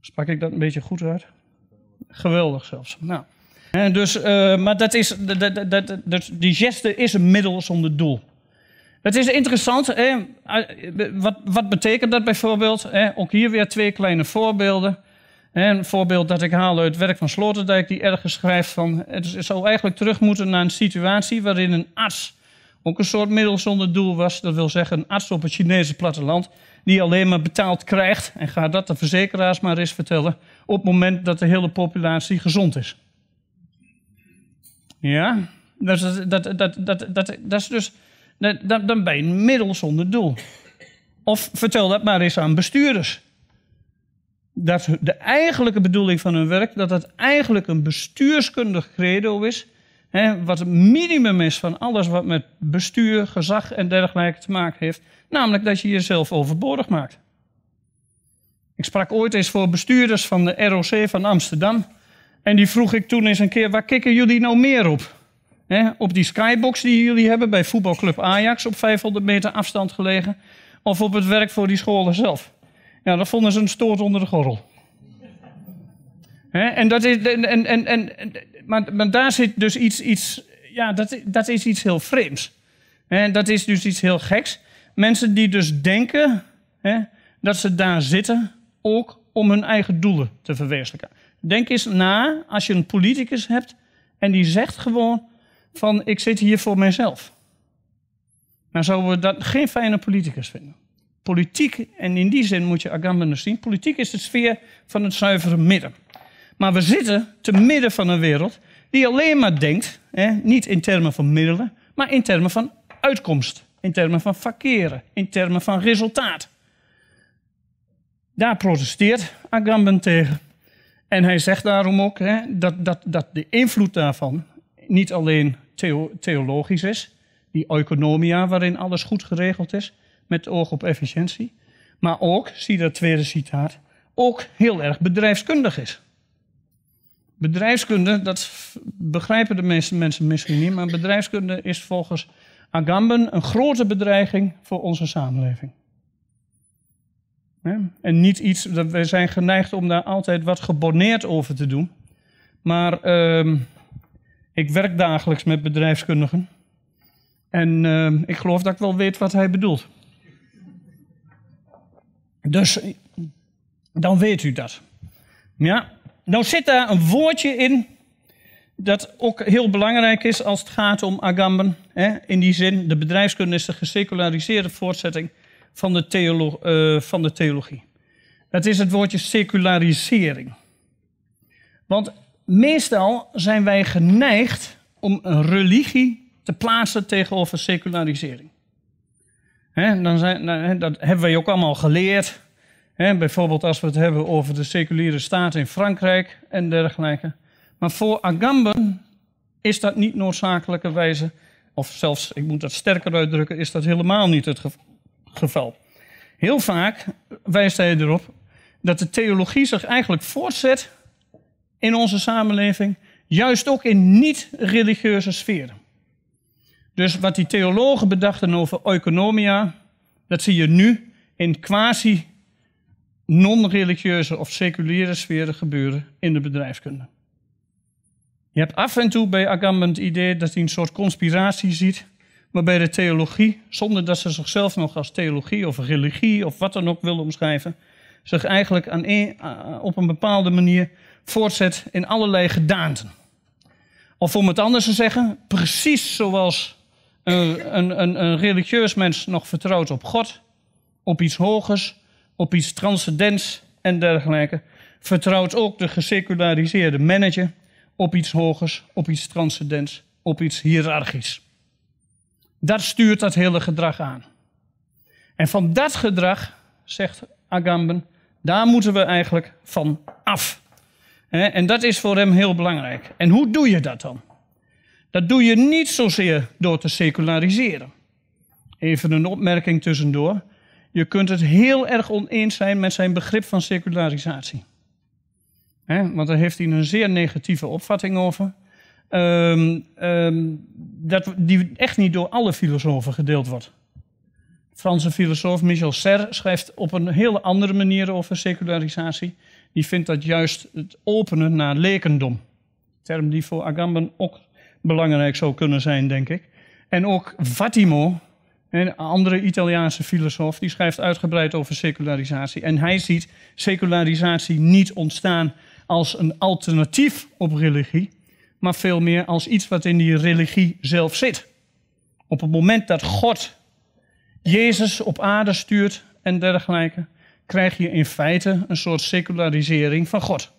Speaker 3: Sprak ik dat een beetje goed uit? Geweldig zelfs. Nou. hè, dus, eh, maar dat is, dat, dat, dat, dus die geste is een middel zonder doel. Het is interessant, eh, Wat, wat, betekent dat bijvoorbeeld? Eh, ook hier weer twee kleine voorbeelden. Eh, een voorbeeld dat ik haal uit het werk van Sloterdijk, die ergens schrijft van... het zou eigenlijk terug moeten naar een situatie waarin een arts ook een soort middel zonder doel was. Dat wil zeggen een arts op het Chinese platteland die alleen maar betaald krijgt... en ga dat de verzekeraars maar eens vertellen... op het moment dat de hele populatie gezond is. Ja, dus dat, dat, dat, dat, dat, dat is dus dan, dan, ben je een middel zonder doel. Of vertel dat maar eens aan bestuurders. Dat de eigenlijke bedoeling van hun werk, dat het eigenlijk een bestuurskundig credo is. Hè, wat het minimum is van alles wat met bestuur, gezag en dergelijke te maken heeft. Namelijk dat je jezelf overbodig maakt. Ik sprak ooit eens voor bestuurders van de ROC van Amsterdam. En die vroeg ik toen eens een keer: waar kikken jullie nou meer op? op die skybox die jullie hebben bij voetbalclub Ajax op 500 meter afstand gelegen. Of op het werk voor die scholen zelf. Ja, dat vonden ze een stoot onder de gorrel. en dat is, en, en, en, maar, maar, daar zit dus iets, iets ja, dat, dat is iets heel vreemds. En dat is dus iets heel geks. Mensen die dus denken dat ze daar zitten ook om hun eigen doelen te verwezenlijken. Denk eens na als je een politicus hebt en die zegt gewoon van ik zit hier voor mezelf. Dan nou, zouden we dat geen fijne politicus vinden. Politiek, en in die zin moet je Agamben dus zien, politiek is de sfeer van het zuivere midden. Maar we zitten te midden van een wereld die alleen maar denkt, hè, niet in termen van middelen, maar in termen van uitkomst, in termen van verkeren, in termen van resultaat. Daar protesteert Agamben tegen. En hij zegt daarom ook hè, dat, dat, dat de invloed daarvan niet alleen theologisch is, die oikonomia waarin alles goed geregeld is, met oog op efficiëntie. Maar ook, zie dat tweede citaat, ook heel erg bedrijfskundig is. Bedrijfskunde, dat begrijpen de meeste mensen misschien niet, maar bedrijfskunde is volgens Agamben een grote bedreiging voor onze samenleving. En niet iets, we zijn geneigd om daar altijd wat geborneerd over te doen. Maar ehm, ik werk dagelijks met bedrijfskundigen. En eh, ik geloof dat ik wel weet wat hij bedoelt. Dus dan weet u dat. Ja, nou zit daar een woordje in dat ook heel belangrijk is als het gaat om Agamben. Hè? In die zin, de bedrijfskunde is de geseculariseerde voortzetting van de, eh, van de theologie. Dat is het woordje secularisering. Want meestal zijn wij geneigd om een religie te plaatsen tegenover secularisering. dan zijn, nou, dat hebben wij ook allemaal geleerd. bijvoorbeeld als we het hebben over de seculiere staat in Frankrijk en dergelijke. Maar voor Agamben is dat niet noodzakelijkerwijze, of zelfs, ik moet dat sterker uitdrukken, is dat helemaal niet het geval. Heel vaak wijst hij erop dat de theologie zich eigenlijk voortzet in onze samenleving, juist ook in niet-religieuze sferen. Dus wat die theologen bedachten over oikonomia, dat zie je nu in quasi non-religieuze of seculiere sferen gebeuren in de bedrijfskunde. Je hebt af en toe bij Agamben het idee dat hij een soort conspiratie ziet, waarbij de theologie, zonder dat ze zichzelf nog als theologie of religie of wat dan ook wil omschrijven, zich eigenlijk aan een, op een bepaalde manier voortzet in allerlei gedaanten. Of om het anders te zeggen, precies zoals een, een, een, religieus mens nog vertrouwt op God, op iets hogers, op iets transcendents en dergelijke, vertrouwt ook de geseculariseerde manager op iets hogers, op iets transcendents, op iets hiërarchisch. Dat stuurt dat hele gedrag aan. En van dat gedrag, zegt Agamben, daar moeten we eigenlijk van af. En dat is voor hem heel belangrijk. En hoe doe je dat dan? Dat doe je niet zozeer door te seculariseren. Even een opmerking tussendoor. Je kunt het heel erg oneens zijn met zijn begrip van secularisatie. want daar heeft hij een zeer negatieve opvatting over. Ehm, ehm, dat, die echt niet door alle filosofen gedeeld wordt. Franse filosoof Michel Serre schrijft op een hele andere manier over secularisatie die vindt dat juist het openen naar lekendom. term die voor Agamben ook belangrijk zou kunnen zijn, denk ik. En ook Fatimo, een andere Italiaanse filosoof, die schrijft uitgebreid over secularisatie. En hij ziet secularisatie niet ontstaan als een alternatief op religie, maar veel meer als iets wat in die religie zelf zit. Op het moment dat God Jezus op aarde stuurt en dergelijke, krijg je in feite een soort secularisering van God.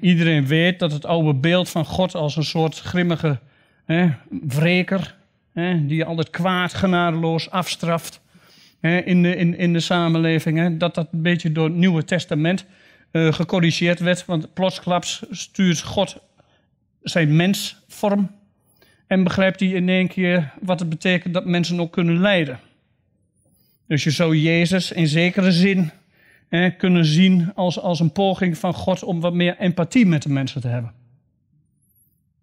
Speaker 3: iedereen weet dat het oude beeld van God als een soort grimmige he, wreker, die je altijd kwaad genadeloos afstraft in, de, in, in de samenleving, dat dat een beetje door het Nieuwe Testament eh, gecorrigeerd werd. Want plotsklaps stuurt God zijn mensvorm en begrijpt hij in één keer wat het betekent dat mensen ook kunnen lijden. Dus je zou Jezus in zekere zin hè, kunnen zien als, als een poging van God om wat meer empathie met de mensen te hebben.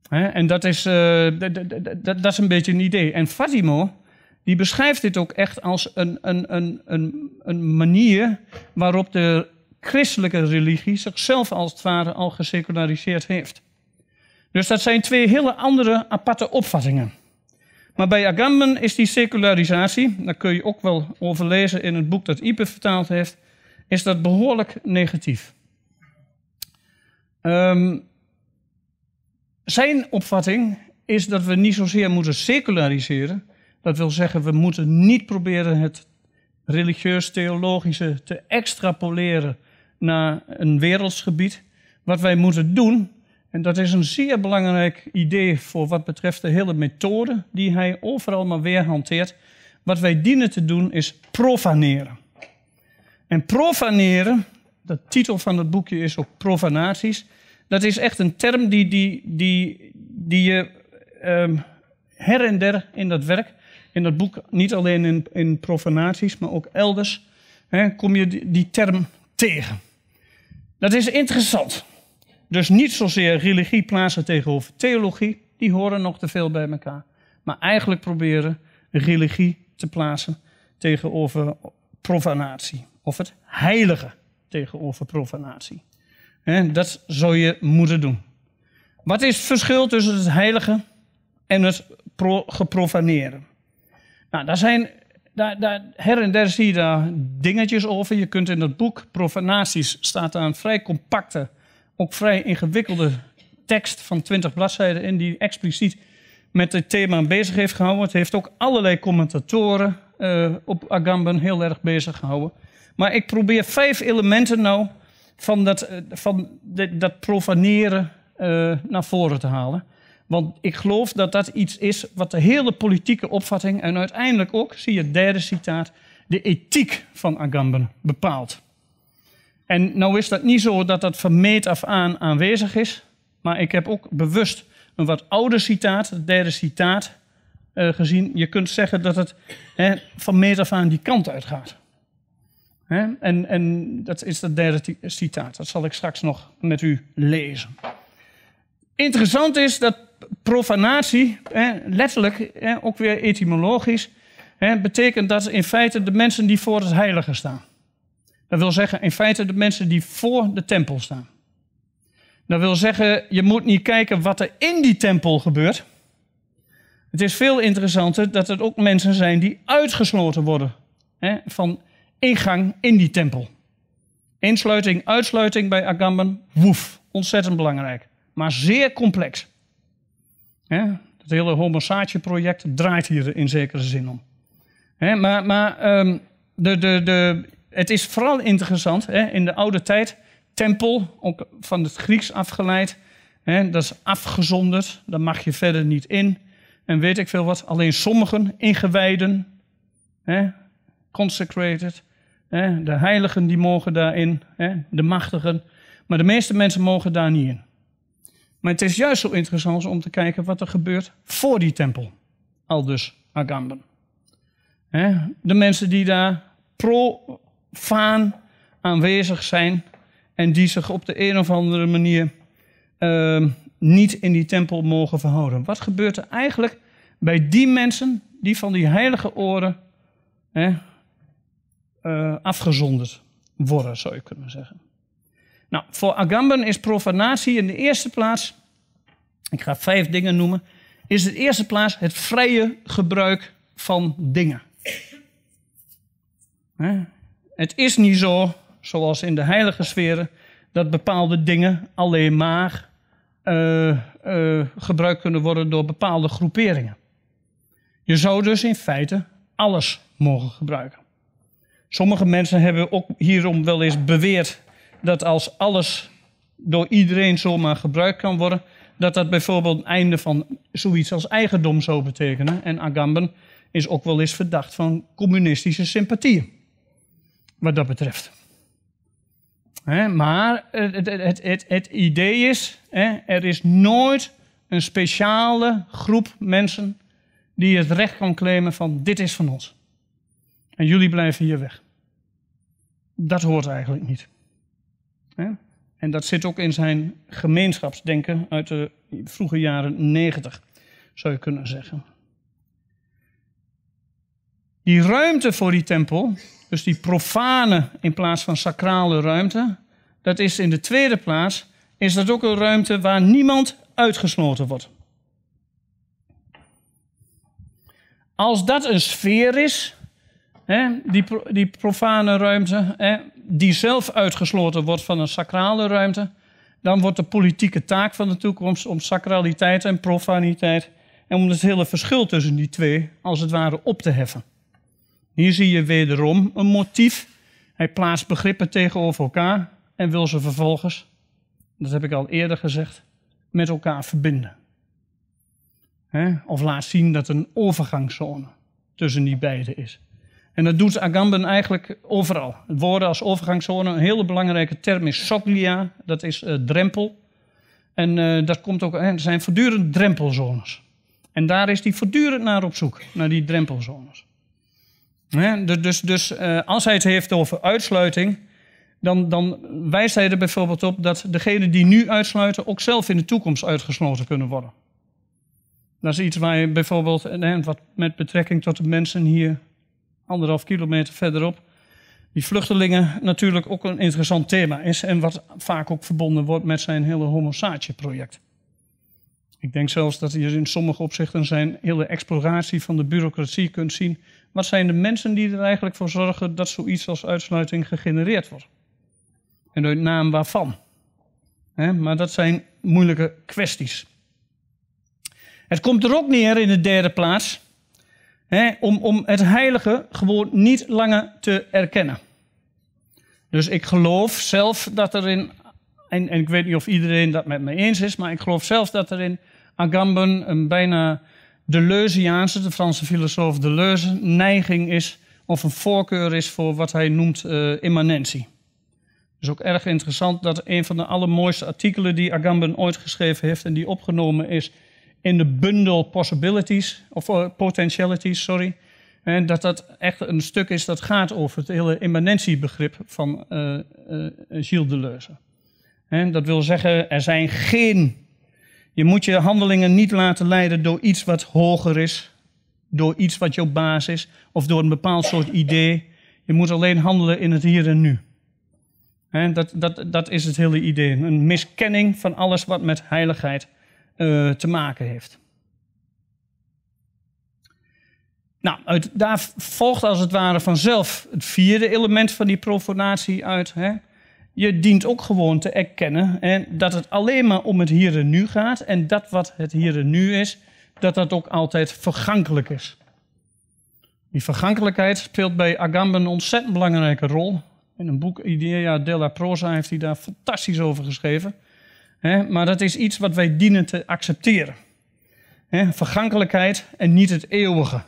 Speaker 3: Hè? En dat is, eh, dat is een beetje een idee. En Fatimo, die beschrijft dit ook echt als een, een, een, een, een manier waarop de christelijke religie zichzelf als het ware al geseculariseerd heeft. Dus dat zijn twee hele andere aparte opvattingen. Maar bij Agamben is die secularisatie, daar kun je ook wel over lezen in het boek dat Ipe vertaald heeft, is dat behoorlijk negatief. Ehm, zijn opvatting is dat we niet zozeer moeten seculariseren. Dat wil zeggen, we moeten niet proberen het religieus-theologische te extrapoleren naar een wereldsgebied. Wat wij moeten doen, en dat is een zeer belangrijk idee voor wat betreft de hele methode die hij overal maar weer hanteert. Wat wij dienen te doen is profaneren. En profaneren, de titel van het boekje is ook profanaties. Dat is echt een term die, die, die, die je ehm, her en der in dat werk, in dat boek, niet alleen in, in profanaties, maar ook elders, hè, kom je die, die term tegen. Dat is interessant. Dus niet zozeer religie plaatsen tegenover theologie, die horen nog te veel bij elkaar. Maar eigenlijk proberen religie te plaatsen tegenover profanatie. Of het heilige tegenover profanatie. dat zou je moeten doen. Wat is het verschil tussen het heilige en het geprofaneren? Nou, daar zijn daar, daar, her en der zie je daar dingetjes over. Je kunt in dat boek Profanaties staat daar een vrij compacte ook vrij ingewikkelde tekst van 20 bladzijden in die expliciet met het thema bezig heeft gehouden. Het heeft ook allerlei commentatoren eh, op Agamben heel erg bezig gehouden. Maar ik probeer vijf elementen nou van dat, eh, van dat profaneren eh, naar voren te halen. Want ik geloof dat dat iets is wat de hele politieke opvatting en uiteindelijk ook, zie je het derde citaat, de ethiek van Agamben bepaalt. En nou is dat niet zo dat dat van meet af aan aanwezig is, maar ik heb ook bewust een wat ouder citaat, het derde citaat, eh, gezien. Je kunt zeggen dat het hè, van meet af aan die kant uitgaat. Hè? En, en dat is dat derde citaat. Dat zal ik straks nog met u lezen. Interessant is dat profanatie, hè, letterlijk, hè, ook weer etymologisch, hè, betekent dat in feite de mensen die voor het heilige staan. Dat wil zeggen, in feite de mensen die voor de tempel staan. Dat wil zeggen, je moet niet kijken wat er in die tempel gebeurt. Het is veel interessanter dat het ook mensen zijn die uitgesloten worden hè, van ingang in die tempel. Insluiting, uitsluiting bij Agamben, woef, ontzettend belangrijk, maar zeer complex. Hè, het hele Homo project draait hier in zekere zin om. Hè, maar, maar ehm, de, de, de, het is vooral interessant, hè, in de oude tijd, tempel, ook van het Grieks afgeleid, hè, dat is afgezonderd, daar mag je verder niet in. En weet ik veel wat, alleen sommigen, ingewijden, hè, consecrated, hè, de heiligen die mogen daarin, hè, de machtigen, maar de meeste mensen mogen daar niet in. Maar het is juist zo interessant om te kijken wat er gebeurt voor die tempel. Al dus Agamben. De mensen die daar pro vaan aanwezig zijn en die zich op de een of andere manier ehm, niet in die tempel mogen verhouden. Wat gebeurt er eigenlijk bij die mensen die van die heilige oren hè, eh, afgezonderd worden, zou je kunnen zeggen? Nou, voor Agamben is profanatie in de eerste plaats, ik ga vijf dingen noemen, is in de eerste plaats het vrije gebruik van dingen. Het is niet zo, zoals in de heilige sferen, dat bepaalde dingen alleen maar eh, eh, gebruikt kunnen worden door bepaalde groeperingen. Je zou dus in feite alles mogen gebruiken. Sommige mensen hebben ook hierom wel eens beweerd dat als alles door iedereen zomaar gebruikt kan worden, dat dat bijvoorbeeld het einde van zoiets als eigendom zou betekenen. En Agamben is ook wel eens verdacht van communistische sympathieën. Wat dat betreft. maar het, het, het, het, idee is, er is nooit een speciale groep mensen die het recht kan claimen van dit is van ons. En jullie blijven hier weg. Dat hoort eigenlijk niet. En dat zit ook in zijn gemeenschapsdenken uit de vroege jaren 90, zou je kunnen zeggen. Die ruimte voor die tempel, dus die profane in plaats van sacrale ruimte, dat is in de tweede plaats, is dat ook een ruimte waar niemand uitgesloten wordt. Als dat een sfeer is, hè, die, die profane ruimte, hè, die zelf uitgesloten wordt van een sacrale ruimte, dan wordt de politieke taak van de toekomst om sacraliteit en profaniteit en om het hele verschil tussen die twee als het ware op te heffen. Hier zie je wederom een motief. Hij plaatst begrippen tegenover elkaar en wil ze vervolgens, dat heb ik al eerder gezegd, met elkaar verbinden. Of laat zien dat er een overgangszone tussen die beiden is. En dat doet Agamben eigenlijk overal. Woorden als overgangszone, een hele belangrijke term is soglia, dat is eh, drempel. En eh, dat komt ook, er zijn voortdurend drempelzones. En daar is hij voortdurend naar op zoek, naar die drempelzones. Dus, dus, dus eh, als hij het heeft over uitsluiting, dan, dan wijst hij er bijvoorbeeld op dat degenen die nu uitsluiten ook zelf in de toekomst uitgesloten kunnen worden. Dat is iets waar je bijvoorbeeld, eh, wat met betrekking tot de mensen hier anderhalf kilometer verderop, die vluchtelingen natuurlijk ook een interessant thema is en wat vaak ook verbonden wordt met zijn hele Homo project. Ik denk zelfs dat je in sommige opzichten zijn hele exploratie van de bureaucratie kunt zien wat zijn de mensen die er eigenlijk voor zorgen dat zoiets als uitsluiting gegenereerd wordt? En uit naam waarvan? maar dat zijn moeilijke kwesties. Het komt er ook neer in de derde plaats om, om het heilige gewoon niet langer te erkennen. Dus ik geloof zelf dat er in, en, en ik weet niet of iedereen dat met me eens is, maar ik geloof zelf dat er in Agamben een bijna Deleuziaanse, de Franse filosoof Deleuze, neiging is of een voorkeur is voor wat hij noemt eh, immanentie. Het is ook erg interessant dat een van de allermooiste artikelen die Agamben ooit geschreven heeft en die opgenomen is in de bundel Possibilities, of eh, Potentialities, sorry. En dat dat echt een stuk is dat gaat over het hele immanentiebegrip van eh, Gilles Deleuze. dat wil zeggen, er zijn geen je moet je handelingen niet laten leiden door iets wat hoger is, door iets wat jouw baas is, of door een bepaald soort idee. Je moet alleen handelen in het hier en nu. dat, dat, dat is het hele idee. Een miskenning van alles wat met heiligheid eh, te maken heeft. Nou, uit, daar volgt als het ware vanzelf het vierde element van die profanatie uit je dient ook gewoon te erkennen hè, dat het alleen maar om het hier en nu gaat. En dat wat het hier en nu is, dat dat ook altijd vergankelijk is. Die vergankelijkheid speelt bij Agamben een ontzettend belangrijke rol. In een boek Idea della Prosa heeft hij daar fantastisch over geschreven. Hè, maar dat is iets wat wij dienen te accepteren. Hè, vergankelijkheid en niet het eeuwige,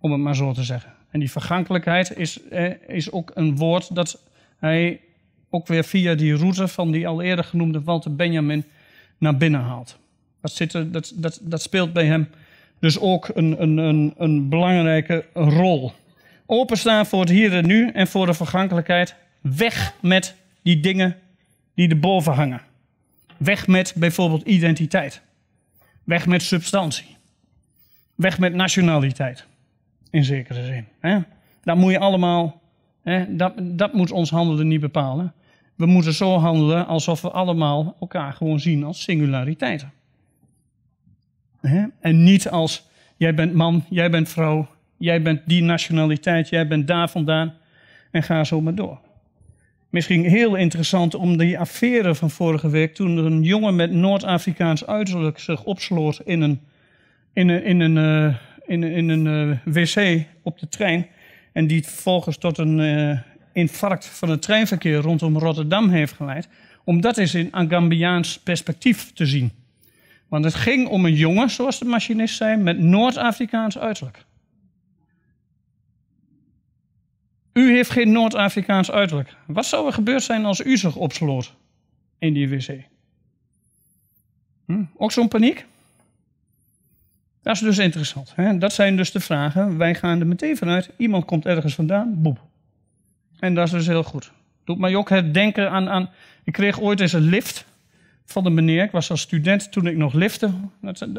Speaker 3: om het maar zo te zeggen. En die vergankelijkheid is, is ook een woord dat hij ook weer via die route van die al eerder genoemde Walter Benjamin naar binnen haalt. Dat, zit dat, dat, dat speelt bij hem dus ook een, een, een, een belangrijke rol. Openstaan voor het hier en nu en voor de vergankelijkheid. Weg met die dingen die erboven hangen. Weg met bijvoorbeeld identiteit. Weg met substantie. Weg met nationaliteit, in zekere zin. Hè? Dat moet je allemaal dat, dat moet ons handelen niet bepalen. We moeten zo handelen alsof we allemaal elkaar gewoon zien als singulariteiten. en niet als jij bent man, jij bent vrouw, jij bent die nationaliteit, jij bent daar vandaan en ga zo maar door. Misschien heel interessant om die affaire van vorige week, toen er een jongen met Noord-Afrikaans uiterlijk zich opsloot in een, in een, in een, eh, in een, in in een eh, wc op de trein en die vervolgens tot een eh, infarct van het treinverkeer rondom Rotterdam heeft geleid. Om dat eens in Gambiaans perspectief te zien. Want het ging om een jongen, zoals de machinist zei, met Noord-Afrikaans uiterlijk. U heeft geen Noord-Afrikaans uiterlijk. Wat zou er gebeurd zijn als u zich opsloot in die wc? Hm? Ook zo'n paniek? Dat is dus interessant. Hè? Dat zijn dus de vragen. Wij gaan er meteen vanuit. Iemand komt ergens vandaan. Boep. En dat is dus heel goed. Doet mij ook herdenken aan, aan... Ik kreeg ooit eens een lift van de meneer. Ik was als student toen ik nog lifte.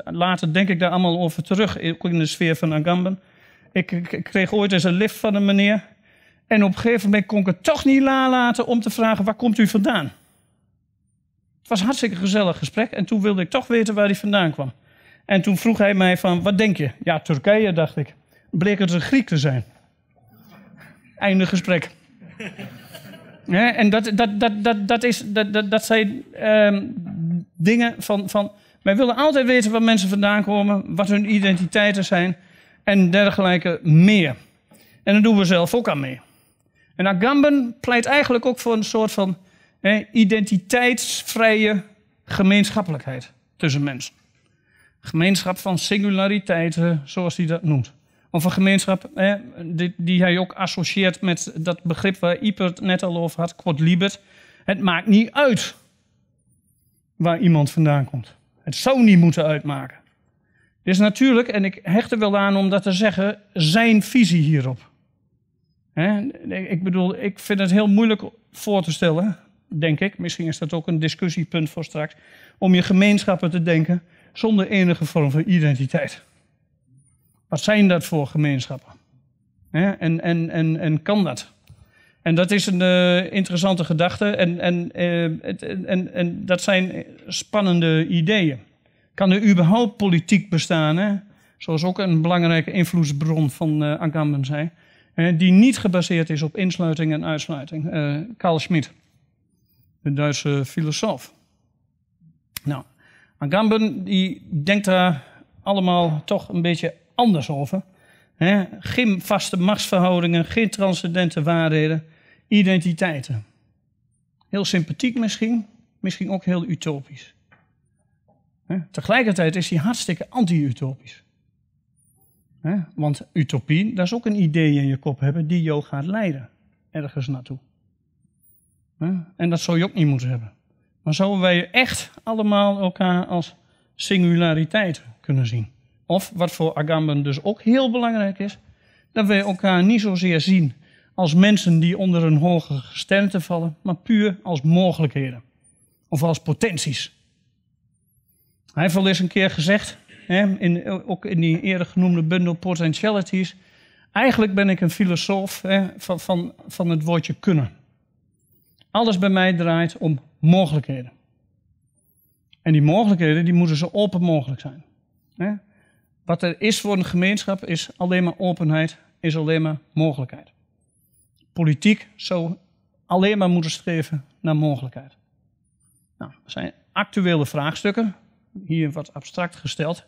Speaker 3: Later denk ik daar allemaal over terug. in de sfeer van Agamben. Ik, ik kreeg ooit eens een lift van een meneer. En op een gegeven moment kon ik het toch niet laten om te vragen... waar komt u vandaan? Het was een hartstikke gezellig gesprek. En toen wilde ik toch weten waar hij vandaan kwam. En toen vroeg hij mij van, wat denk je? Ja, Turkije, dacht ik. Bleek het een Griek te zijn. Einde gesprek. en dat, dat, dat, dat, dat, is, dat, dat, dat zijn ehm, dingen van, van... Wij willen altijd weten waar mensen vandaan komen, wat hun identiteiten zijn en dergelijke meer. En daar doen we zelf ook aan mee. En Agamben nou, pleit eigenlijk ook voor een soort van hè, identiteitsvrije gemeenschappelijkheid tussen mensen gemeenschap van singulariteiten, zoals hij dat noemt. Of een gemeenschap die, die, hij ook associeert met dat begrip waar Ipert net al over had, quod libet. Het maakt niet uit waar iemand vandaan komt. Het zou niet moeten uitmaken. Het is natuurlijk, en ik hecht er wel aan om dat te zeggen, zijn visie hierop. Ik bedoel, ik vind het heel moeilijk voor te stellen, denk ik. Misschien is dat ook een discussiepunt voor straks. Om je gemeenschappen te denken zonder enige vorm van identiteit. Wat zijn dat voor gemeenschappen? en, en, en, en kan dat? En dat is een eh, interessante gedachte en, en, eh, het, en, en dat zijn spannende ideeën. Kan er überhaupt politiek bestaan, hè? zoals ook een belangrijke invloedsbron van uh, eh, Agamben zei, hè, die niet gebaseerd is op insluiting en uitsluiting? Karl Schmidt, de Duitse filosoof. Nou, maar Gamben die denkt daar allemaal toch een beetje anders over. Geen vaste machtsverhoudingen, geen transcendente waarheden, identiteiten. Heel sympathiek misschien, misschien ook heel utopisch. Tegelijkertijd is hij hartstikke anti-utopisch. Want utopie, dat is ook een idee in je kop hebben die jou gaat leiden ergens naartoe. En dat zou je ook niet moeten hebben. Maar zouden wij echt allemaal elkaar als singulariteit kunnen zien? Of, wat voor Agamben dus ook heel belangrijk is, dat wij elkaar niet zozeer zien als mensen die onder een hogere te vallen, maar puur als mogelijkheden. Of als potenties. Hij heeft al eens een keer gezegd, hè, in, ook in die eerder genoemde bundel Potentialities, eigenlijk ben ik een filosoof hè, van, van, van het woordje kunnen. Alles bij mij draait om mogelijkheden. En die mogelijkheden die moeten zo open mogelijk zijn. Hè? Wat er is voor een gemeenschap is alleen maar openheid, is alleen maar mogelijkheid. Politiek zou alleen maar moeten streven naar mogelijkheid. Nou, dat zijn actuele vraagstukken, hier wat abstract gesteld.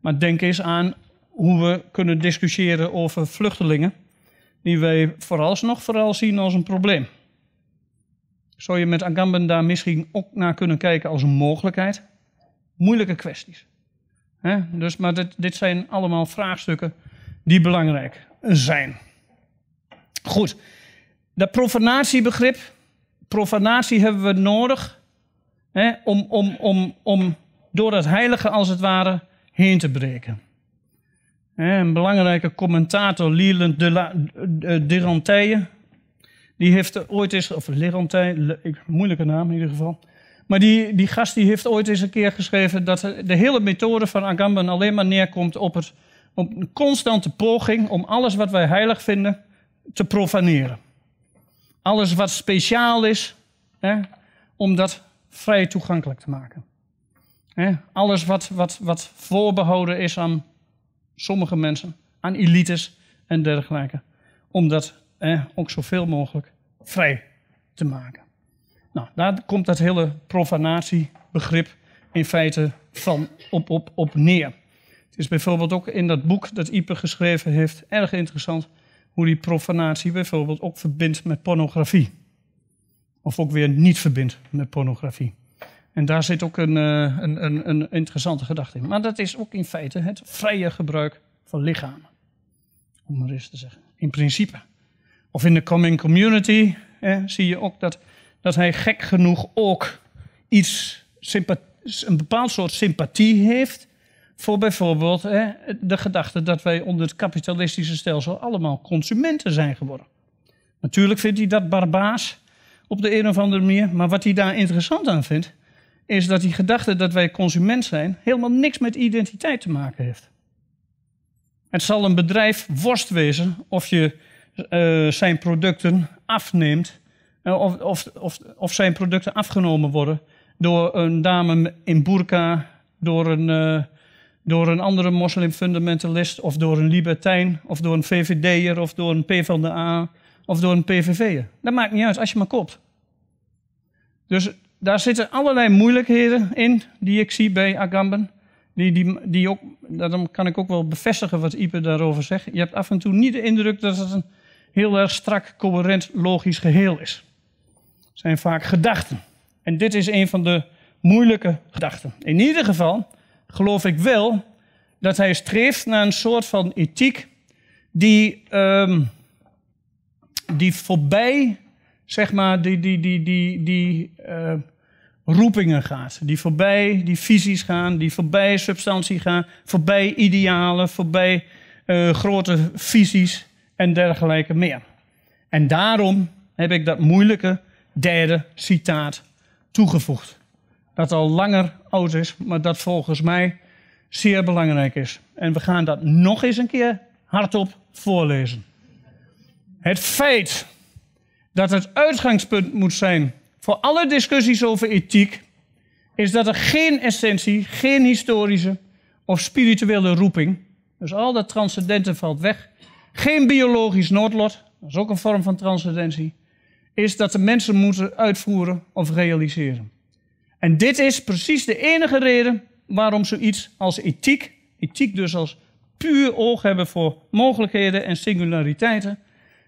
Speaker 3: Maar denk eens aan hoe we kunnen discussiëren over vluchtelingen, die wij vooralsnog vooral zien als een probleem. Zou je met Agamben daar misschien ook naar kunnen kijken als een mogelijkheid? Moeilijke kwesties. Dus, maar dit, dit zijn allemaal vraagstukken die belangrijk zijn. Goed, dat profanatiebegrip, profanatie hebben we nodig om, om, om, om door het heilige als het ware heen te breken. Een belangrijke commentator, Leland de, La, eh, die heeft ooit eens, of lerontijn, moeilijke naam in ieder geval. Maar die, die gast die heeft ooit eens een keer geschreven dat de hele methode van Agamben alleen maar neerkomt op, het, op een constante poging om alles wat wij heilig vinden te profaneren. Alles wat speciaal is, hè, om dat vrij toegankelijk te maken. Hè, alles wat, wat, wat voorbehouden is aan sommige mensen, aan elites en dergelijke, om dat eh, ook zoveel mogelijk vrij te maken. Nou, daar komt dat hele profanatiebegrip in feite van op, op, op neer. Het is bijvoorbeeld ook in dat boek dat Ieper geschreven heeft erg interessant hoe die profanatie bijvoorbeeld ook verbindt met pornografie. Of ook weer niet verbindt met pornografie. En daar zit ook een, eh, een, een, een interessante gedachte in. Maar dat is ook in feite het vrije gebruik van lichamen. Om maar eens te zeggen. In principe. Of in de Coming Community zie je ook dat, dat hij gek genoeg ook iets, een bepaald soort sympathie heeft voor bijvoorbeeld de gedachte dat wij onder het kapitalistische stelsel allemaal consumenten zijn geworden. Natuurlijk vindt hij dat barbaas op de een of andere manier, maar wat hij daar interessant aan vindt, is dat die gedachte dat wij consument zijn helemaal niks met identiteit te maken heeft. Het zal een bedrijf worst wezen of je eh, zijn producten afneemt. Eh, of, of, of, of zijn producten afgenomen worden door een dame in burka, door een, eh, door een andere moslimfundamentalist, of door een libertijn, of door een VVD'er, of door een PvdA, of door een PVV'er. Dat maakt niet uit, als je maar koopt. Dus daar zitten allerlei moeilijkheden in die ik zie bij Agamben. Die, die, die ook, daarom kan ik ook wel bevestigen wat Ipe daarover zegt. Je hebt af en toe niet de indruk dat het een heel erg strak, coherent, logisch geheel is. Het zijn vaak gedachten. En dit is een van de moeilijke gedachten. In ieder geval geloof ik wel dat hij streeft naar een soort van ethiek die, ehm, die voorbij, zeg maar, die, die, die, die, die eh, roepingen gaat. Die voorbij die visies gaan, die voorbij substantie gaan, voorbij idealen, voorbij eh, grote visies en dergelijke meer. En daarom heb ik dat moeilijke derde citaat toegevoegd. Dat al langer oud is, maar dat volgens mij zeer belangrijk is. En we gaan dat nog eens een keer hardop voorlezen. Het feit dat het uitgangspunt moet zijn voor alle discussies over ethiek, is dat er geen essentie, geen historische of spirituele roeping, dus al dat transcendente valt weg, geen biologisch noodlot, dat is ook een vorm van transcendentie, is dat de mensen moeten uitvoeren of realiseren. En dit is precies de enige reden waarom zoiets als ethiek, ethiek dus als puur oog hebben voor mogelijkheden en singulariteiten,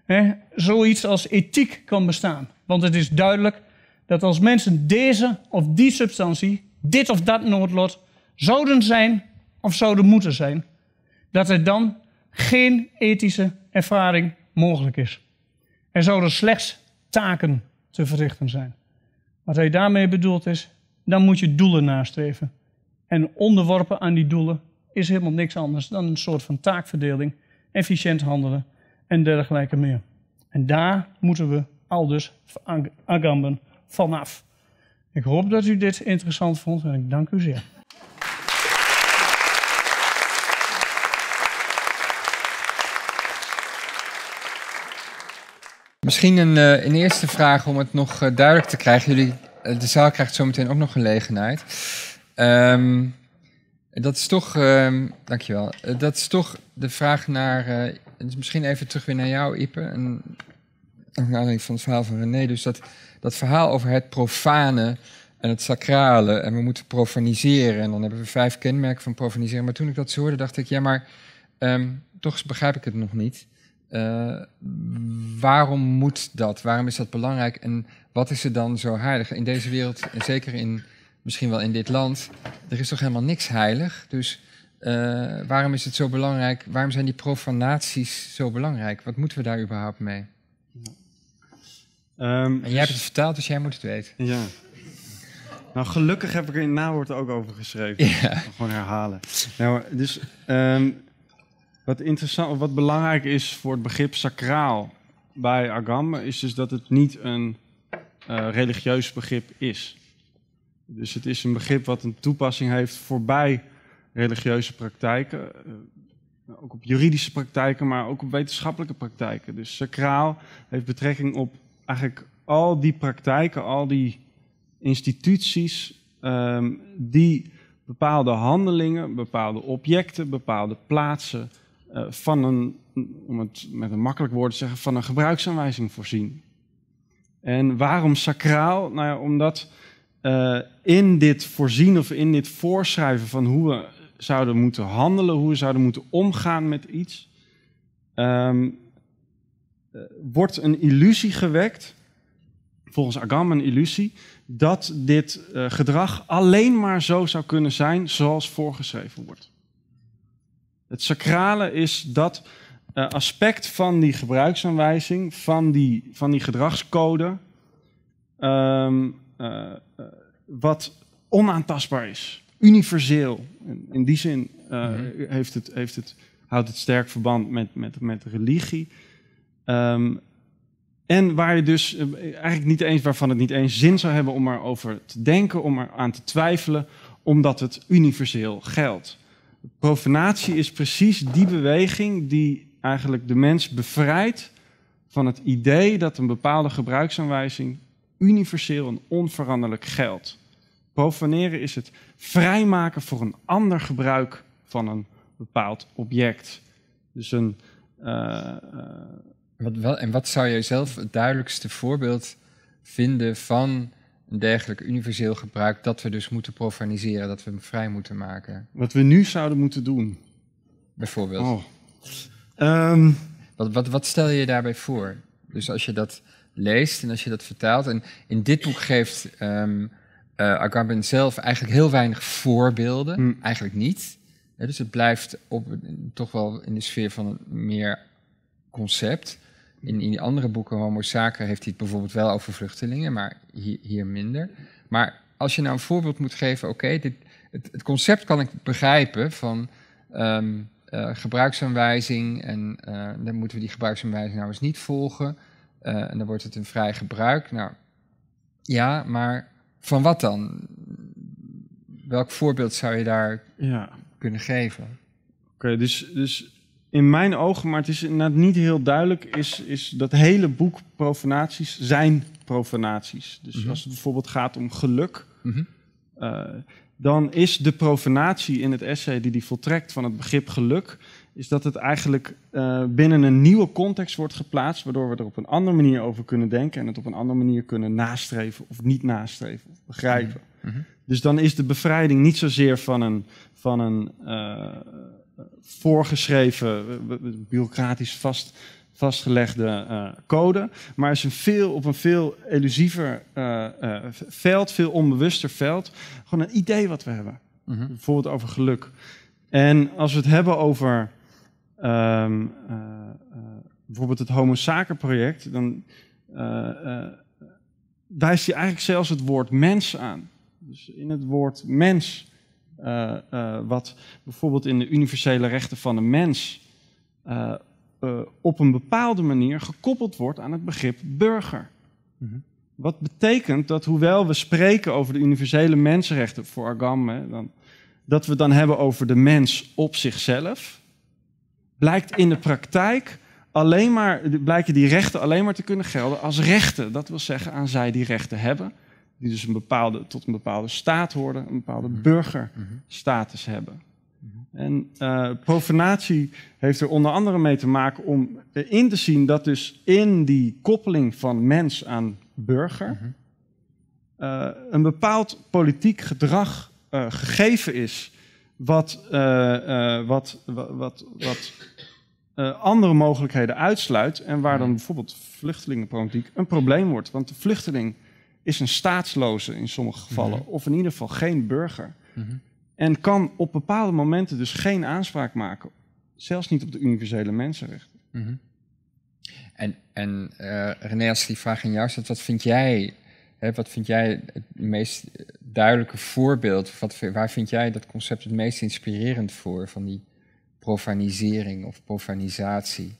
Speaker 3: hè, zoiets als ethiek kan bestaan. Want het is duidelijk dat als mensen deze of die substantie, dit of dat noodlot, zouden zijn of zouden moeten zijn, dat er dan geen ethische ervaring mogelijk is. Er zouden slechts taken te verrichten zijn. Wat hij daarmee bedoelt is, dan moet je doelen nastreven. En onderworpen aan die doelen is helemaal niks anders dan een soort van taakverdeling, efficiënt handelen en dergelijke meer. En daar moeten we al dus Agamben vanaf. Ik hoop dat u dit interessant vond en ik dank u zeer.
Speaker 1: Misschien een, eh, een eerste vraag om het nog eh, duidelijk te krijgen. Jullie, eh, de zaal krijgt zometeen ook nog gelegenheid. Um, dat is toch, um, dankjewel. dat is toch de vraag naar, misschien even terug weer naar jou, Ipe. naar aanleiding van het verhaal van René. Dus dat, dat verhaal over het profane en het sacrale. En we moeten profaniseren. En dan hebben we vijf kenmerken van profaniseren. Maar toen ik dat zo hoorde, dacht ik, ja, maar ehm, toch begrijp ik het nog niet. Eh, waarom moet dat? Waarom is dat belangrijk? En wat is er dan zo heilig? In deze wereld, en zeker in, misschien wel in dit land, er is toch helemaal niks heilig? Dus eh, waarom is het zo belangrijk? Waarom zijn die profanaties zo belangrijk? Wat moeten we daar überhaupt mee? Ehm, en jij hebt dus- het vertaald, dus jij moet het weten. Ja.
Speaker 2: Nou, gelukkig heb ik er in nawoord ook over geschreven. Ja. Gewoon herhalen. Nou, dus ehm, wat, interessant, wat belangrijk is voor het begrip sacraal bij Agam, is dus dat het niet een eh, religieus begrip is. Dus het is een begrip wat een toepassing heeft voorbij religieuze praktijken, eh, ook op juridische praktijken, maar ook op wetenschappelijke praktijken. Dus sacraal heeft betrekking op eigenlijk al die praktijken, al die instituties ehm, die bepaalde handelingen, bepaalde objecten, bepaalde plaatsen eh, van een, om het met een makkelijk woord te zeggen, van een gebruiksaanwijzing voorzien. En waarom sacraal? Nou ja, omdat eh, in dit voorzien of in dit voorschrijven van hoe we zouden moeten handelen, hoe we zouden moeten omgaan met iets, ehm, eh, wordt een illusie gewekt, volgens Agam een illusie, dat dit gedrag alleen maar zo zou kunnen zijn zoals voorgeschreven wordt. Het sacrale is dat eh, aspect van die gebruiksaanwijzing, van die, van die gedragscode, ehm, eh, eh, wat onaantastbaar is, universeel. In, die zin mhm. heeft het, heeft het, houdt het sterk verband met, met, met religie. Ehm, en waar je dus eigenlijk niet eens, waarvan het niet eens zin zou hebben om erover te denken, om er aan te twijfelen, omdat het universeel geldt. Profanatie is precies die beweging die eigenlijk de mens bevrijdt van het idee dat een bepaalde gebruiksaanwijzing universeel en onveranderlijk geldt. Profaneren is het vrijmaken voor een ander gebruik van een bepaald
Speaker 1: object. Dus een. Eh, eh, wat wel, en wat zou jij zelf het duidelijkste voorbeeld vinden van dergelijk universeel gebruik dat we dus moeten profaniseren, dat we hem vrij moeten maken.
Speaker 2: Wat we nu zouden moeten doen.
Speaker 1: Bijvoorbeeld. Oh. Ehm, wat, wat, stel je daarbij voor? Dus als je dat leest en als je dat vertaalt. En in dit boek geeft um, Agamben zelf eigenlijk heel weinig voorbeelden. Hm. Eigenlijk niet. dus het blijft op, toch wel in de sfeer van een meer concept. In, in die andere boeken, Homo Sacer, heeft hij het bijvoorbeeld wel over vluchtelingen, maar hier, hier minder. Maar als je nou een voorbeeld moet geven, oké, dit het, het, concept kan ik begrijpen van ehm, eh, gebruiksaanwijzing en eh, dan moeten we die gebruiksaanwijzing nou eens niet volgen. Eh, en dan wordt het een vrij gebruik. Nou, ja, maar van wat dan? Welk voorbeeld zou je daar ja. kunnen geven? Oké,
Speaker 2: dus, dus in mijn ogen, maar het is inderdaad niet heel duidelijk, is, is dat hele boek profanaties zijn profanaties. Dus mhm. als het bijvoorbeeld gaat om geluk, mhm. eh, dan is de profanatie in het essay die die voltrekt van het begrip geluk, is dat het eigenlijk eh, binnen een nieuwe context wordt geplaatst, waardoor we er op een andere manier over kunnen denken en het op een andere manier kunnen nastreven of niet nastreven of begrijpen. Mhm. Dus dan is de bevrijding niet zozeer van een, van een eh, voorgeschreven, eh, eh, bureaucratisch vast, vastgelegde eh, code, maar is een veel, op een veel elusiever veld, veel onbewuster veld, gewoon een idee wat we hebben. Mhm. Bijvoorbeeld over geluk. En als we het hebben over ehm, bijvoorbeeld het Homo Saker project, dan wijst hij eigenlijk zelfs het woord mens aan. Dus in het woord mens eh, eh, wat bijvoorbeeld in de universele rechten van de mens eh, op een bepaalde manier gekoppeld wordt aan het begrip burger. Mhm. Wat betekent dat hoewel we spreken over de universele mensenrechten voor Agam, dat we het dan hebben over de mens op zichzelf, blijkt in de praktijk alleen maar, blijken die rechten alleen maar te kunnen gelden als rechten. Dat wil zeggen aan zij die rechten hebben die dus een bepaalde, tot een bepaalde staat horen, een bepaalde mhm. burgerstatus mhm. hebben. Mhm. En eh, profanatie heeft er onder andere mee te maken om in te zien dat dus in die koppeling van mens aan burger eh, een bepaald politiek gedrag eh, gegeven is, wat, wat, wat, wat, wat andere mogelijkheden uitsluit en waar dan bijvoorbeeld vluchtelingenpolitiek een probleem wordt. Want de vluchteling is een staatsloze in sommige mhm. gevallen, of in ieder geval geen burger. Mhm. En kan op bepaalde momenten dus geen aanspraak maken,
Speaker 1: zelfs niet op de universele mensenrechten. Mhm. En, en uh, René, als die vraag in jou staat, wat vind jij, hè, wat vind jij het meest duidelijke voorbeeld, wat, waar vind jij dat concept het meest inspirerend voor, van die profanisering of profanisatie?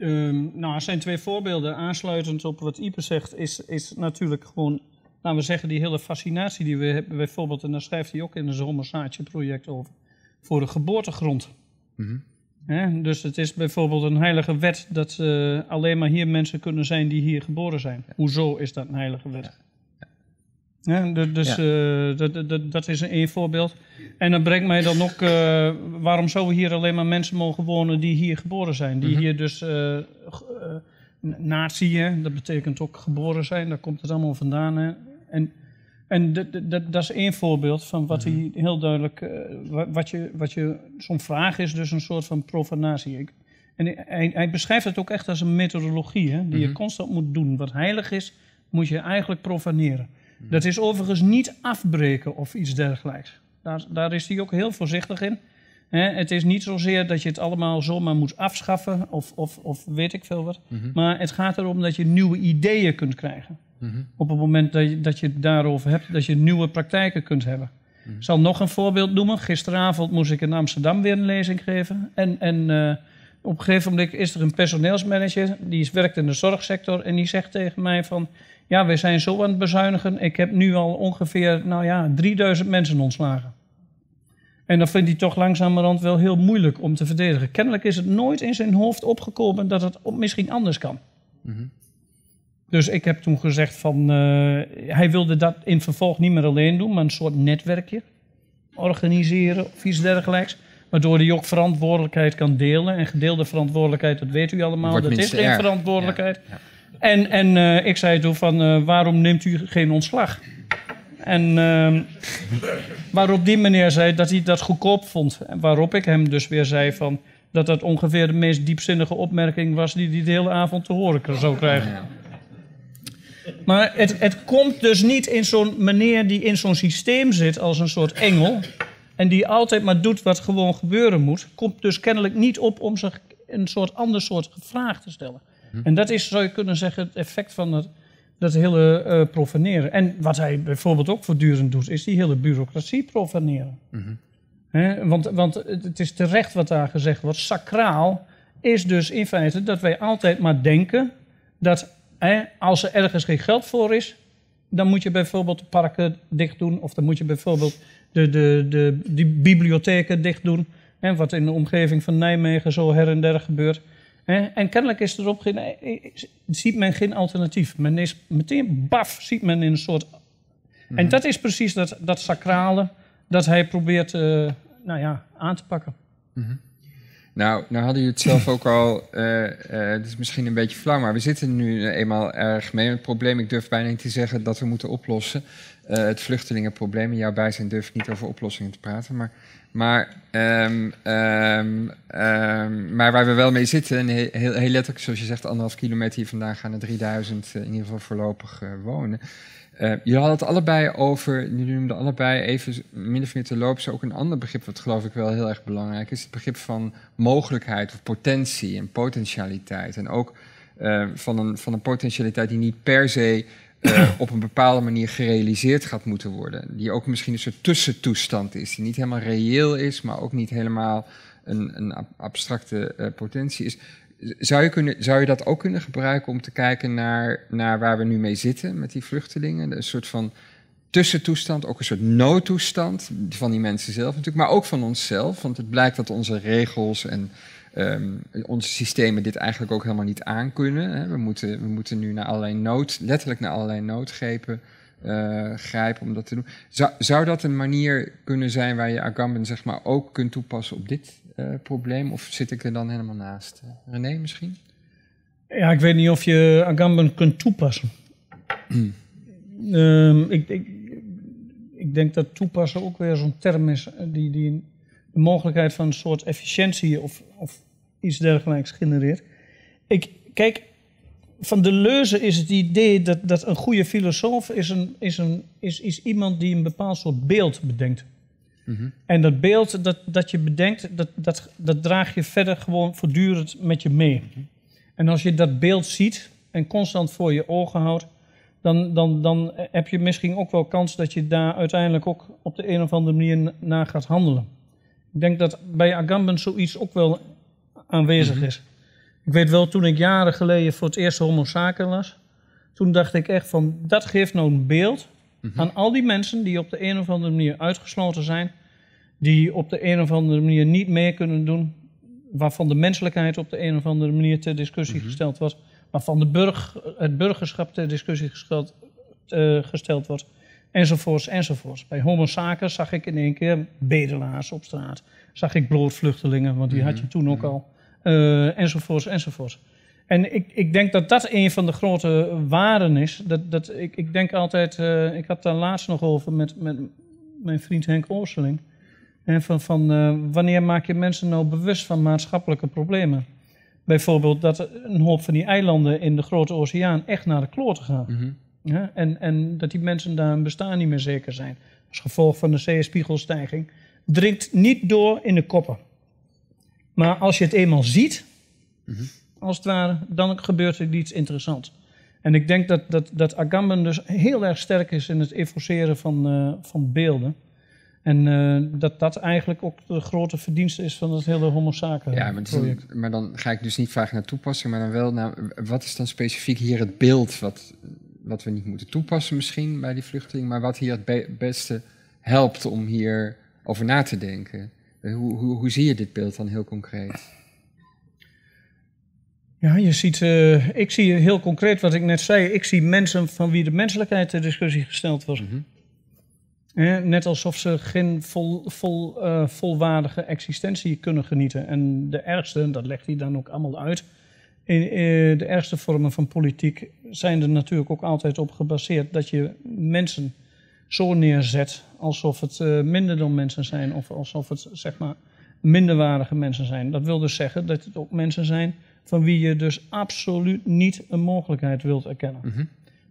Speaker 3: Ehm, nou, er zijn twee voorbeelden. Aansluitend op wat Ipe zegt, is, is natuurlijk gewoon, laten we zeggen, die hele fascinatie die we hebben. Bijvoorbeeld, en daar schrijft hij ook in een Zommersaadje project over, voor de geboortegrond. Mhm. dus het is bijvoorbeeld een heilige wet dat eh, alleen maar hier mensen kunnen zijn die hier geboren zijn. Hoezo is dat een heilige wet? dus eh, dat, is een voorbeeld. En dat brengt mij dan ook, eh, waarom zouden hier alleen maar mensen mogen wonen die hier geboren zijn? Die mhm. hier dus uh, natie, dat betekent ook geboren zijn, daar komt het allemaal vandaan. Hè? En, en dat is één voorbeeld van wat mhm. hij heel duidelijk, wat je, wat je, zo'n vraag is dus een soort van profanatie. en hij, hij, beschrijft het ook echt als een methodologie, hè, die je mhm. constant moet doen. Wat heilig is, moet je eigenlijk profaneren. Hmm. Dat is overigens niet afbreken of iets dergelijks. Daar, daar is hij ook heel voorzichtig in. het is niet zozeer dat je het allemaal zomaar moet afschaffen of, of, of weet ik veel wat. Mhm. Maar het gaat erom dat je nieuwe ideeën kunt krijgen. Mhm. Op het moment dat je, dat je het daarover hebt, dat je nieuwe praktijken kunt hebben. Mhm. Ik zal nog een voorbeeld noemen. Gisteravond moest ik in Amsterdam weer een lezing geven. En, en eh, op een gegeven moment is er een personeelsmanager, die werkt in de zorgsector. En die zegt tegen mij van, ja, we zijn zo aan het bezuinigen. Ik heb nu al ongeveer, nou ja, 3000 mensen ontslagen. En dat vindt hij toch langzamerhand wel heel moeilijk om te verdedigen. Kennelijk is het nooit in zijn hoofd opgekomen dat het misschien anders kan. Mhm. Dus ik heb toen gezegd van, eh, hij wilde dat in vervolg niet meer alleen doen, maar een soort netwerkje organiseren of iets dergelijks. Waardoor hij ook verantwoordelijkheid kan delen. En gedeelde verantwoordelijkheid, dat weet u allemaal, Wordt dat is geen verantwoordelijkheid. ja. En, en eh, ik zei toen van, eh, waarom neemt u geen ontslag? En ehm, waarop die meneer zei dat hij dat goedkoop vond. Waarop ik hem dus weer zei van, dat dat ongeveer de meest diepzinnige opmerking was... die hij de hele avond te horen zou krijgen. Maar het, het komt dus niet in zo'n meneer die in zo'n systeem zit als een soort engel... en die altijd maar doet wat gewoon gebeuren moet... komt dus kennelijk niet op om zich een soort ander soort vraag te stellen. Hm. En dat is, zou je kunnen zeggen, het effect van het, dat hele eh, profaneren. En wat hij bijvoorbeeld ook voortdurend doet, is die hele bureaucratie profaneren. Mhm. want, want het is terecht wat daar gezegd wordt. Sacraal is dus in feite dat wij altijd maar denken dat als er ergens geen geld voor is, dan moet je bijvoorbeeld de parken dicht doen. Of dan moet je bijvoorbeeld de, de, de, die bibliotheken dicht doen. En wat in de omgeving van Nijmegen zo her en der gebeurt. En kennelijk is erop geen, eh, ziet men geen alternatief. Men is meteen baf, ziet men in een soort. En mhm. dat is precies dat, dat sacrale dat hij probeert eh, nou ja, aan te pakken. Mm
Speaker 1: nou, nou hadden jullie het zelf ook al. Uh, het is misschien een beetje flauw, maar we zitten nu eenmaal erg mee. Het probleem, ik durf bijna niet te zeggen dat we moeten oplossen. Eh, het vluchtelingenprobleem. In jouw bijzijn durf ik niet over oplossingen te praten. Maar, maar, ehm, ehm, ehm, maar waar we wel mee zitten, en heel, heel letterlijk, zoals je zegt, anderhalf kilometer hier vandaan gaan er 3000 in ieder geval voorlopig wonen. Uh, je had het allebei over, jullie noemden allebei even of meer te lopen, ook een ander begrip, wat geloof ik wel heel erg belangrijk is, het begrip van mogelijkheid of potentie en potentialiteit. En ook eh, van, een, van een potentialiteit die niet per se eh, op een bepaalde manier gerealiseerd gaat moeten worden. Die ook misschien een soort tussentoestand is, die niet helemaal reëel is, maar ook niet helemaal een, een abstracte potentie is. Zou je, kunnen, zou je dat ook kunnen gebruiken om te kijken naar, naar waar we nu mee zitten met die vluchtelingen? Een soort van tussentoestand, ook een soort noodtoestand van die mensen zelf natuurlijk, maar ook van onszelf. Want het blijkt dat onze regels en ehm, onze systemen dit eigenlijk ook helemaal niet aankunnen. Hè. We, moeten, we moeten nu naar allerlei nood, letterlijk naar allerlei noodgrepen eh, grijpen om dat te doen. Zou, zou dat een manier kunnen zijn waar je Agamben zeg maar, ook kunt toepassen op dit eh, probleem? Of zit ik er dan helemaal naast? Eh, René misschien?
Speaker 3: Ja, ik weet niet of je Agamben kunt toepassen. Ehm, ik, ik, ik, denk dat toepassen ook weer zo'n term is eh, die, die de mogelijkheid van een soort efficiëntie of, of iets dergelijks genereert. Ik, kijk, van de leuze is het idee dat, dat een goede filosoof is, een, is, een, is, is iemand die een bepaald soort beeld bedenkt. Mhm. En dat beeld dat, dat je bedenkt, dat, dat, dat draag je verder gewoon voortdurend met je mee. Mhm. En als je dat beeld ziet en constant voor je ogen houdt, dan, dan, dan heb je misschien ook wel kans dat je daar uiteindelijk ook op de een of andere manier naar gaat handelen. Ik denk dat bij Agamben zoiets ook wel aanwezig mhm. is. Ik weet wel, toen ik jaren geleden voor het eerst Homo zaken las, toen dacht ik echt van, dat geeft nou een beeld Mhm. Aan al die mensen die op de een of andere manier uitgesloten zijn, die op de een of andere manier niet meer kunnen doen, waarvan de menselijkheid op de een of andere manier ter discussie mm -hmm. gesteld wordt, waarvan de burg, het burgerschap ter discussie gesteld, eh, gesteld wordt, enzovoorts, enzovoorts. Bij Homo zaken zag ik in één keer bedelaars op straat, zag ik broodvluchtelingen, want die had je mhm. toen ook mhm. al, eh, enzovoorts, enzovoorts. En ik, ik denk dat dat een van de grote waarden is. Dat, dat, ik, ik denk altijd, eh, ik had daar laatst nog over met, met mijn vriend Henk Oorseling. En van, van eh, wanneer maak je mensen nou bewust van maatschappelijke problemen? Bijvoorbeeld dat een hoop van die eilanden in de grote oceaan echt naar de kloten gaan. Mhm. en, en dat die mensen daar hun bestaan niet meer zeker zijn. Als gevolg van de zeespiegelstijging. Dringt niet door in de koppen. Maar als je het eenmaal ziet, mhm als het ware, dan gebeurt er iets interessants. En ik denk dat, dat, dat Agamben dus heel erg sterk is in het evoceren van, eh, van beelden. En eh, dat dat eigenlijk ook de grote verdienste is van het hele homo zaken ja,
Speaker 1: maar, dan ga ik dus niet vragen naar toepassing, maar dan wel naar... Wat is dan specifiek hier het beeld wat, wat we niet moeten toepassen misschien bij die vluchteling... maar wat hier het beste helpt om hier over na te denken? Hoe, hoe, hoe zie je dit beeld dan heel concreet?
Speaker 3: Ja, je ziet, eh, ik zie heel concreet wat ik net zei. Ik zie mensen van wie de menselijkheid ter discussie gesteld was. Mm net alsof ze geen vol, vol, eh, volwaardige existentie kunnen genieten. En de ergste, dat legt hij dan ook allemaal uit. In, eh, de ergste vormen van politiek zijn er natuurlijk ook altijd op gebaseerd dat je mensen zo neerzet alsof het minder dan mensen zijn of alsof het zeg maar minderwaardige mensen zijn. Dat wil dus zeggen dat het ook mensen zijn van wie je dus absoluut niet een mogelijkheid wilt erkennen. Mhm.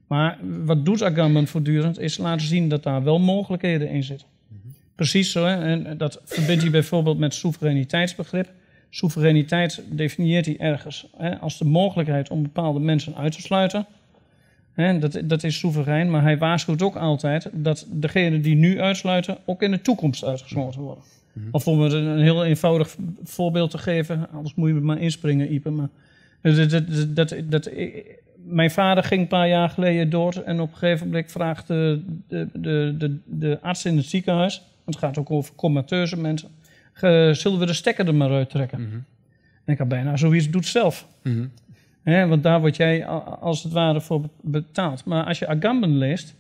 Speaker 3: Maar wat doet Agamben voortdurend, is laten zien dat daar wel mogelijkheden in zitten. Mhm. Precies zo, hè? en eh, dat verbindt hij bijvoorbeeld met soevereiniteitsbegrip. Soevereiniteit definieert hij ergens hè? als de mogelijkheid om bepaalde mensen uit te sluiten. Hè? Dat, dat is soeverein, maar hij waarschuwt ook altijd dat degenen die nu uitsluiten ook in de toekomst uitgesloten worden. Mhm. Of om een heel eenvoudig voorbeeld te geven, anders moet je me maar inspringen, Ipe. Maar dus dat, dat, dat, mijn vader ging een paar jaar geleden door en op een gegeven moment vraagt de, de, de, de, arts in het ziekenhuis, want het gaat ook over comateuze mensen, zullen we de stekker er maar uit trekken? Mhm. En ik had bijna zoiets doet zelf. Mhm. want daar word jij als het ware voor betaald. Maar als je Agamben leest,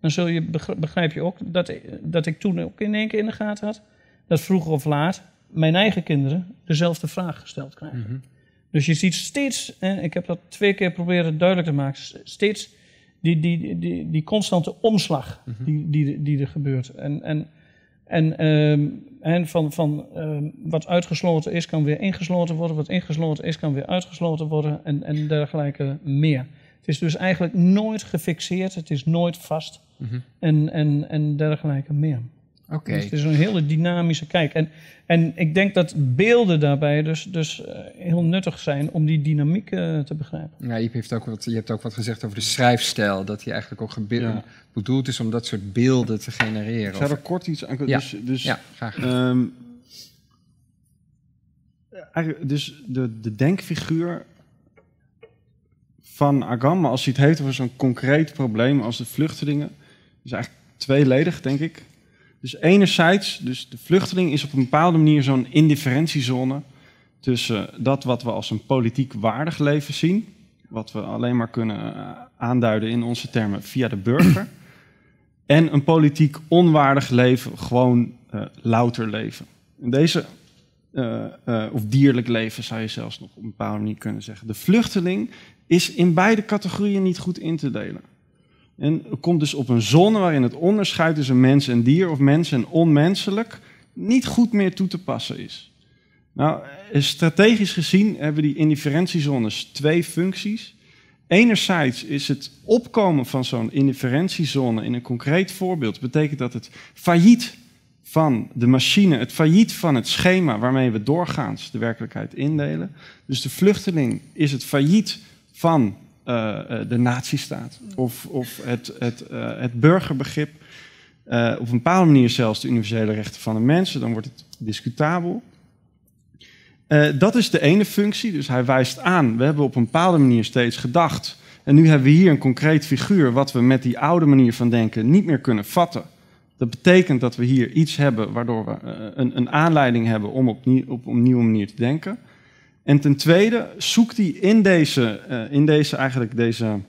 Speaker 3: dan zul je, begrijp je ook dat, dat ik toen ook in één keer in de gaten had dat vroeger of laat mijn eigen kinderen dezelfde vraag gesteld krijgen. Mhm. Dus je ziet steeds, en ik heb dat twee keer proberen duidelijk te maken, steeds die, die, die, die constante omslag mhm. die, die, die er gebeurt. En, en, en, en ehm, van, van ehm, wat uitgesloten is, kan weer ingesloten worden. Wat ingesloten is, kan weer uitgesloten worden. En, en dergelijke meer. Het is dus eigenlijk nooit gefixeerd, het is nooit vast. Mhm. en, en, en dergelijke meer. Dus het is een hele dynamische kijk. En, en ik denk dat beelden daarbij dus, dus eh, heel nuttig zijn om die dynamiek eh, te begrijpen.
Speaker 1: Ja, Iep heeft ook wat, je hebt ook wat gezegd over de schrijfstijl. Dat die eigenlijk ook ja. bedoeld is om dat soort beelden te genereren. Zou er kort iets aan Ja. Dus, dus, ja, graag. Ehm,
Speaker 2: dus de, de denkfiguur van Agamma, als hij het heeft over zo'n concreet probleem als de vluchtelingen, is eigenlijk tweeledig, denk ik. Dus enerzijds, dus de vluchteling is op een bepaalde manier zo'n indifferentiezone tussen eh, dat wat we als een politiek waardig leven zien, wat we alleen maar kunnen eh, aanduiden in onze termen via de burger, en een politiek onwaardig leven, gewoon eh, louter leven. En deze, of dierlijk leven zou je zelfs nog op een bepaalde manier kunnen zeggen. De vluchteling is in beide categorieën niet goed in te delen. En komt dus op een zone waarin het onderscheid tussen mens en dier of mens en onmenselijk niet goed meer toe te passen is. Nou, eh, strategisch gezien hebben die indifferentiezones twee functies. Enerzijds is het opkomen van zo'n indifferentiezone in een concreet voorbeeld betekent dat het failliet van de machine, het failliet van het schema waarmee we doorgaans de werkelijkheid indelen. Dus de vluchteling is het failliet van uh, de natiestaat of, of het, het, eh, het burgerbegrip. Uh, op een bepaalde manier zelfs de universele rechten van de mensen, dan wordt het discutabel. dat is de ene functie, dus hij wijst aan, we hebben op een bepaalde manier steeds gedacht. En nu hebben we hier een concreet figuur wat we met die oude manier van denken niet meer kunnen vatten. Dat betekent dat we hier iets hebben waardoor we een, een aanleiding hebben om op, op een nieuwe manier te denken. En ten tweede zoekt hij in deze, eh, in deze, eigenlijk deze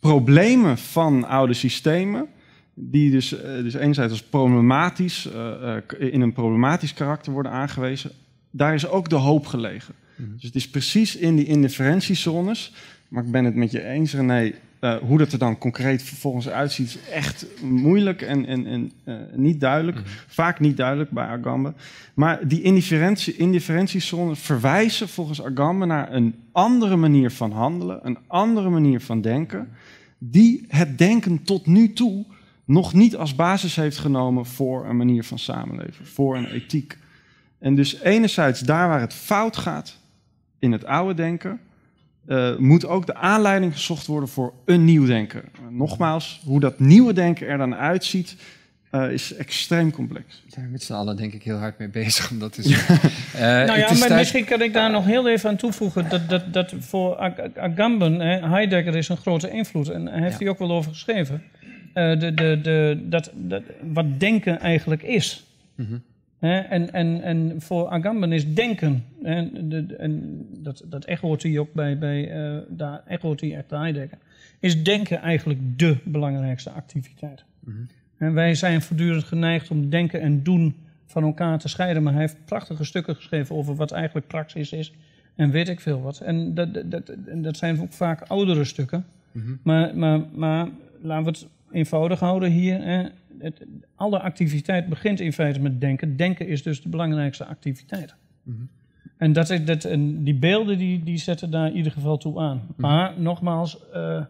Speaker 2: problemen van oude systemen, die dus, eh, dus enerzijds als problematisch, eh, in een problematisch karakter worden aangewezen, daar is ook de hoop gelegen. Mhm. Dus het is precies in die indifferentiezones, maar ik ben het met je eens René, eh, hoe dat er dan concreet vervolgens uitziet, is echt moeilijk en, en, en eh, niet duidelijk. Mhm. Vaak niet duidelijk bij Agamben. Maar die indifferentie, indifferentiezones verwijzen volgens Agamben naar een andere manier van handelen, een andere manier van denken, die het denken tot nu toe nog niet als basis heeft genomen voor een manier van samenleven, voor een ethiek. En dus enerzijds daar waar het fout gaat in het oude denken, uh, moet ook de aanleiding gezocht worden voor een nieuw denken. Eh, nogmaals, hoe dat nieuwe denken er dan
Speaker 1: uitziet, eh, is extreem complex. Daar zijn we met z'n allen denk ik heel hard mee bezig dat nou ja, maar misschien
Speaker 3: kan ik daar nog heel even aan toevoegen... dat, dat, dat voor Agamben, Heidegger is een grote invloed... en daar heeft hij ook wel over geschreven... de, de, de, dat, dat, wat denken eigenlijk is. Mhm en, en, en voor Agamben is denken. En, de, en dat, dat hoort hij ook bij, bij uh, daar hoort hij echt Is denken eigenlijk de belangrijkste activiteit. En mhm. wij zijn voortdurend geneigd om denken en doen van elkaar te scheiden. Maar hij heeft prachtige stukken geschreven over wat eigenlijk praxis is en weet ik veel wat. En dat, dat, dat, dat zijn ook vaak oudere stukken. Mhm. maar, maar, maar laten we het eenvoudig houden hier. Hè? alle activiteit begint in feite met denken. Denken is dus de belangrijkste activiteit. Mhm. En, dat, dat, en die beelden die, die zetten daar in ieder geval toe aan. Mhm. Maar nogmaals, eh,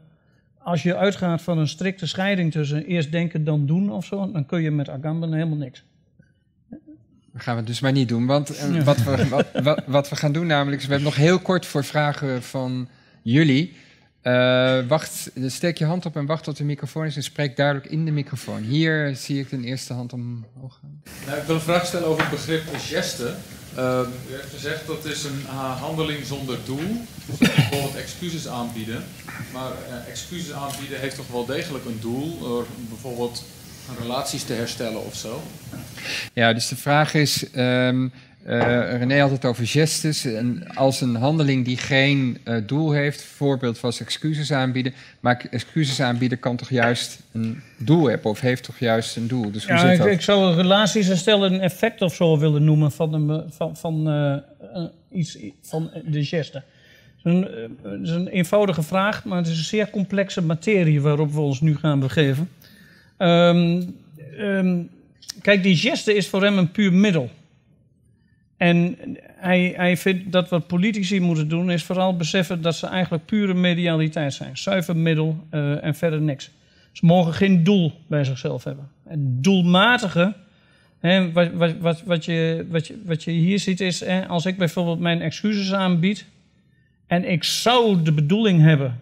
Speaker 3: als je uitgaat van een strikte scheiding tussen eerst denken dan doen of zo, dan kun je met Agamben helemaal niks.
Speaker 1: Dat gaan we dus maar niet doen. Want eh, wat, we, wat, we gaan doen namelijk is, we hebben nog heel kort voor vragen van jullie. Eh, wacht, steek je hand op en wacht tot de microfoon is en spreek duidelijk in de microfoon. Hier zie ik de eerste hand omhoog gaan. Nou, ik wil een vraag stellen over het begrip geste. Uh, u heeft gezegd dat is een eh, handeling zonder doel, dus bijvoorbeeld excuses aanbieden. Maar eh, excuses aanbieden heeft toch wel degelijk een doel, door bijvoorbeeld relaties te herstellen of zo? Ja, dus de vraag is... Ehm, eh, René had het over gestes. En als een handeling die geen eh, doel heeft, voorbeeld was excuses aanbieden. Maar excuses aanbieden kan toch juist een doel hebben, of heeft toch juist een doel? Dus hoe ja, Ik,
Speaker 3: zou een relaties en stel een effect of zo willen noemen van, een, van, van, eh, iets, van de geste. Het is, een, eenvoudige vraag, maar het is een zeer complexe materie waarop we ons nu gaan begeven. Ehm, ehm, kijk, die geste is voor hem een puur middel. En hij, hij vindt dat wat politici moeten doen, is vooral beseffen dat ze eigenlijk pure medialiteit zijn. Zuiver middel eh, en verder niks. Ze mogen geen doel bij zichzelf hebben. Het doelmatige, hè, wat, wat, wat, wat, je, wat, je, wat je hier ziet, is hè, als ik bijvoorbeeld mijn excuses aanbied en ik zou de bedoeling hebben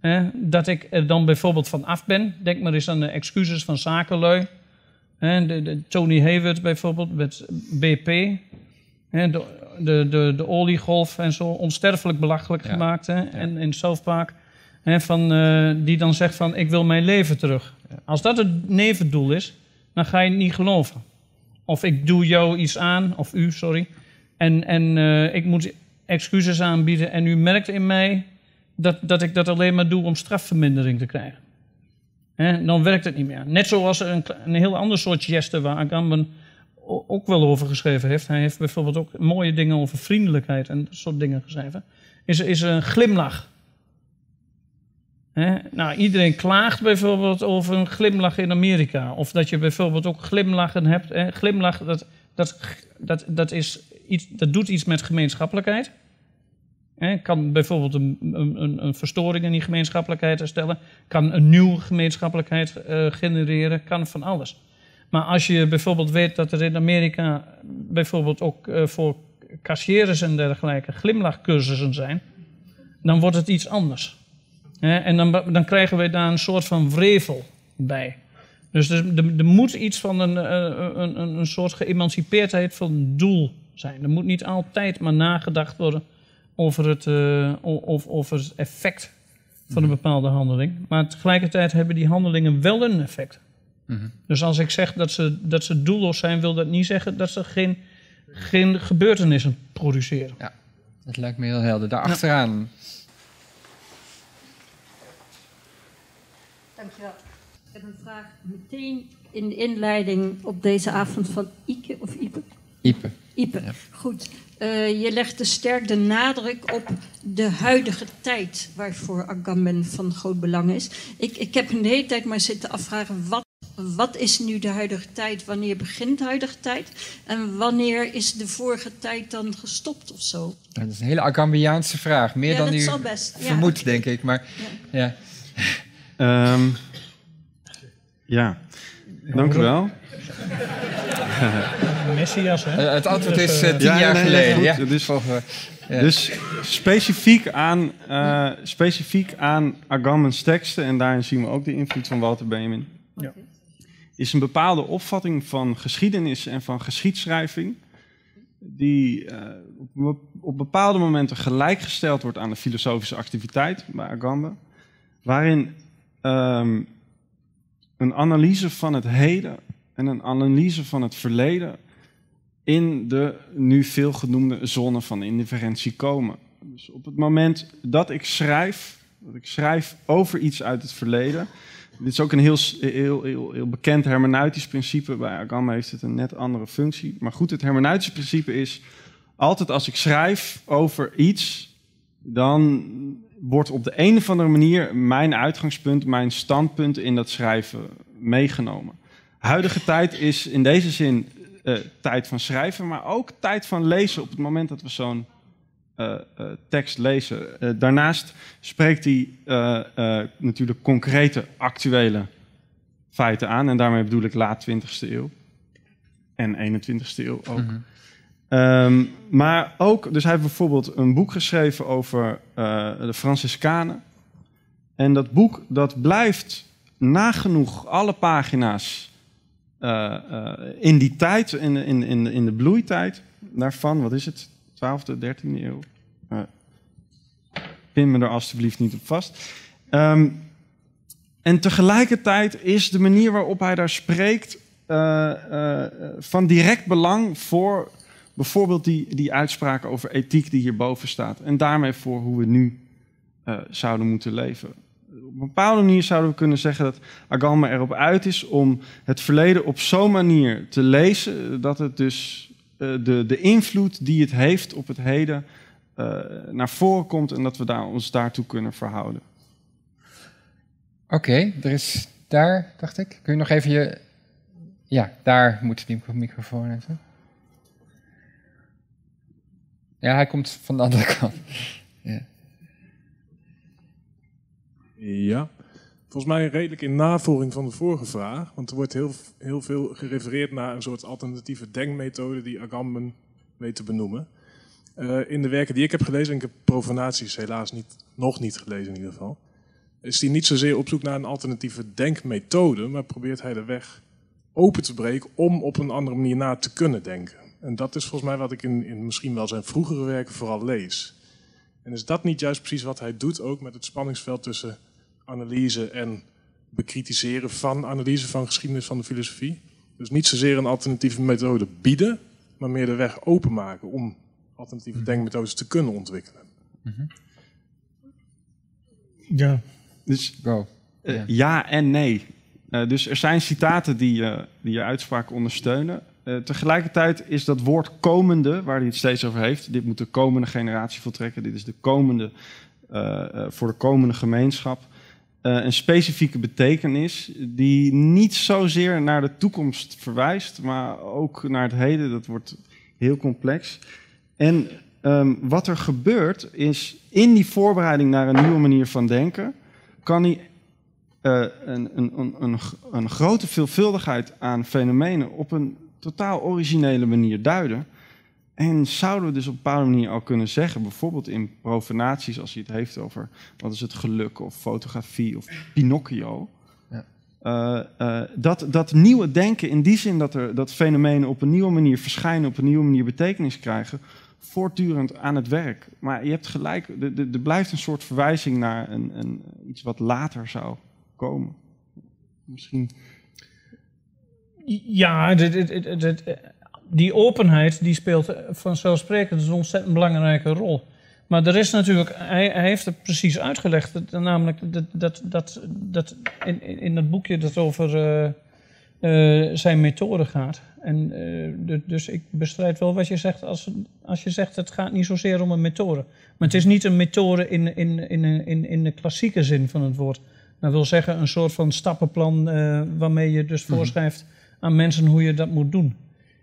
Speaker 3: hè, dat ik er dan bijvoorbeeld van af ben. Denk maar eens aan de excuses van zakenlui. En de, Tony Hayward bijvoorbeeld met BP. de, de, de, oliegolf en zo onsterfelijk belachelijk gemaakt. Hè? En in South Park. van, eh, die dan zegt van ik wil mijn leven terug. Als dat het nevendoel is, dan ga je het niet geloven. Of ik doe jou iets aan, of u, sorry. En, en eh, ik moet excuses aanbieden. En u merkt in mij dat, dat ik dat alleen maar doe om strafvermindering te krijgen dan werkt het niet meer. Net zoals een, een heel ander soort geste waar Agamben ook wel over geschreven heeft. Hij heeft bijvoorbeeld ook mooie dingen over vriendelijkheid en dat soort dingen geschreven. Is, is een glimlach. Nou, iedereen klaagt bijvoorbeeld over een glimlach in Amerika. Of dat je bijvoorbeeld ook glimlachen hebt. Glimlach, dat, dat, dat, dat, is iets, dat doet iets met gemeenschappelijkheid kan bijvoorbeeld een, een, een, verstoring in die gemeenschappelijkheid herstellen, kan een nieuwe gemeenschappelijkheid eh, genereren, kan van alles. Maar als je bijvoorbeeld weet dat er in Amerika bijvoorbeeld ook eh, voor kassiers en dergelijke glimlachcursussen zijn, dan wordt het iets anders. en dan, dan, krijgen we daar een soort van wrevel bij. Dus er, moet iets van eh, een, een, een soort geëmancipeerdheid van doel zijn. Er moet niet altijd maar nagedacht worden over het, eh, of, of effect van een mhm. bepaalde handeling. Maar tegelijkertijd hebben die handelingen wel een effect. Mhm. Dus als ik zeg dat ze, dat ze doelloos zijn, wil dat niet zeggen dat ze geen, geen gebeurtenissen produceren. Ja,
Speaker 1: dat lijkt me heel helder. Daarachteraan. Ja. Dankjewel. Ik heb een vraag meteen in de inleiding op deze avond van Ike of Ipe? Ipe. Ipe, goed. Uh, je legde dus sterk de nadruk op de huidige tijd waarvoor Agamben van groot belang is. Ik, ik heb een hele tijd maar zitten afvragen wat wat is nu de huidige tijd? Wanneer begint de huidige tijd? En wanneer is de vorige tijd dan gestopt of zo? Dat is een hele Agambiaanse vraag. Meer dan u vermoed, vermoedt, denk ik. Maar, ja. Ja. Ehm, ja. dank u wel.
Speaker 2: Messias, hè? Eh, het antwoord is eh, eh, tien jaar geleden. Ja. Dus, dus specifiek aan, specifiek aan Agamben's teksten, en daarin zien we ook de invloed van Walter Benjamin, ja. is een bepaalde opvatting van geschiedenis en van geschiedschrijving, die op, op, bepaalde momenten gelijkgesteld wordt aan de filosofische activiteit bij Agamben, waarin ehm, een analyse van het heden en een analyse van het verleden in de nu veel genoemde zone van indifferentie komen. Dus op het moment dat ik schrijf, dat ik schrijf over iets uit het verleden. Dit is ook een heel, heel, heel, heel bekend hermeneutisch principe. Bij Agamben heeft het een net andere functie. Maar goed, het hermeneutische principe is: altijd als ik schrijf over iets, dan wordt op de een of andere manier mijn uitgangspunt, mijn standpunt in dat schrijven meegenomen huidige tijd is in deze zin eh, tijd van schrijven, maar ook tijd van lezen op het moment dat we zo'n eh, eh, tekst lezen. daarnaast spreekt hij natuurlijk concrete, actuele feiten aan. En daarmee bedoel ik laat 20e eeuw en 21e eeuw ook. Mhm. Ehm, maar ook, dus hij heeft bijvoorbeeld een boek geschreven over de Franciscanen. En dat boek dat blijft nagenoeg alle pagina's eh, eh, in die tijd, in, in, in, de bloeitijd daarvan, wat is het, 12e, 13e eeuw, eh, pin me er alstublieft niet op vast. Ehm, en tegelijkertijd is de manier waarop hij daar spreekt van direct belang voor bijvoorbeeld die, die uitspraken over ethiek die hierboven staat. En daarmee voor hoe we nu zouden moeten leven op een bepaalde manier zouden we kunnen zeggen dat Agamben erop uit is om het verleden op zo'n manier te lezen eh, dat het dus eh, de, de invloed die het heeft op het heden eh, naar voren komt en dat we daar, ons daartoe
Speaker 1: kunnen verhouden. Oké, er is daar, dacht ik. Kun je nog even je. Ja, daar moet die microfoon even. Ja, hij komt van de andere kant.
Speaker 2: Ja, volgens mij redelijk in navolging van de vorige vraag. Want er wordt heel, heel veel gerefereerd naar een soort alternatieve denkmethode die Agamben weet te benoemen. Eh, in de werken die ik heb gelezen, en ik heb profanaties helaas niet, nog niet gelezen in ieder geval, is hij niet zozeer op zoek naar een alternatieve denkmethode, maar probeert hij de weg open te breken om op een andere manier na te kunnen denken. En dat is volgens mij wat ik in, in misschien wel zijn vroegere werken vooral lees. En is dat niet juist precies wat hij doet ook met het spanningsveld tussen analyse en bekritiseren van analyse van geschiedenis van de filosofie. Dus niet zozeer een alternatieve methode bieden, maar meer de weg openmaken om alternatieve mhm. denkmethodes te kunnen ontwikkelen. Mhm. Ja. Dus, eh, ja. en nee. Eh, dus er zijn citaten die, uh, die je uitspraak ondersteunen. tegelijkertijd is dat woord komende, waar hij het steeds over heeft, dit moet de komende generatie voltrekken, dit is de komende, voor de komende gemeenschap. Eh, een specifieke betekenis die niet zozeer naar de toekomst verwijst, maar ook naar het heden. Dat wordt heel complex. En ehm, wat er gebeurt is in die voorbereiding naar een nieuwe manier van denken, kan hij eh, een, een, een, een grote veelvuldigheid aan fenomenen op een totaal originele manier duiden. En zouden we dus op een bepaalde manier al kunnen zeggen, bijvoorbeeld in profanaties, als je het heeft over wat is het geluk of fotografie of Pinocchio, ja. Eh, eh, dat, dat nieuwe denken in die zin dat, er, dat fenomenen op een nieuwe manier verschijnen, op een nieuwe manier betekenis krijgen, voortdurend aan het werk. Maar je hebt gelijk, er blijft een soort verwijzing naar een, een, iets wat later zou komen. Misschien.
Speaker 3: Ja, het, het, het, die openheid die speelt eh, vanzelfsprekend een ontzettend belangrijke rol. Maar er is natuurlijk, hij, heeft het precies uitgelegd, dat, namelijk dat, dat, dat, dat in, in dat boekje dat over eh, eh, zijn methode gaat. En, dus ik bestrijd wel wat je zegt als, als je zegt het gaat niet zozeer om een methode. Maar het is niet een methode in, in, in, in, in de klassieke zin van het woord. Dat wil zeggen een soort van stappenplan waarmee je dus mhm. voorschrijft aan mensen hoe je dat moet doen.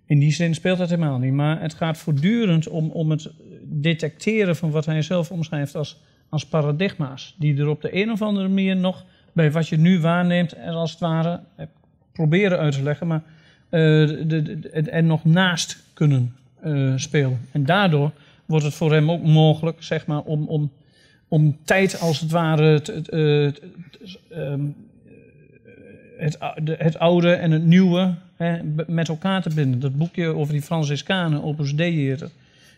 Speaker 3: In die zin speelt dat helemaal niet. Maar het gaat voortdurend om, om het detecteren van wat hij zelf omschrijft als, als paradigma's. Die er op de een of andere manier nog bij wat je nu waarneemt, en als het ware eh, proberen uit te leggen, maar uh, er nog naast kunnen eh, spelen. En daardoor wordt het voor hem ook mogelijk zeg maar, om, om, om tijd als het ware ehm, het oude en het nieuwe hè, met elkaar te binden. Dat boekje over die Franciscanen, Opus Dei,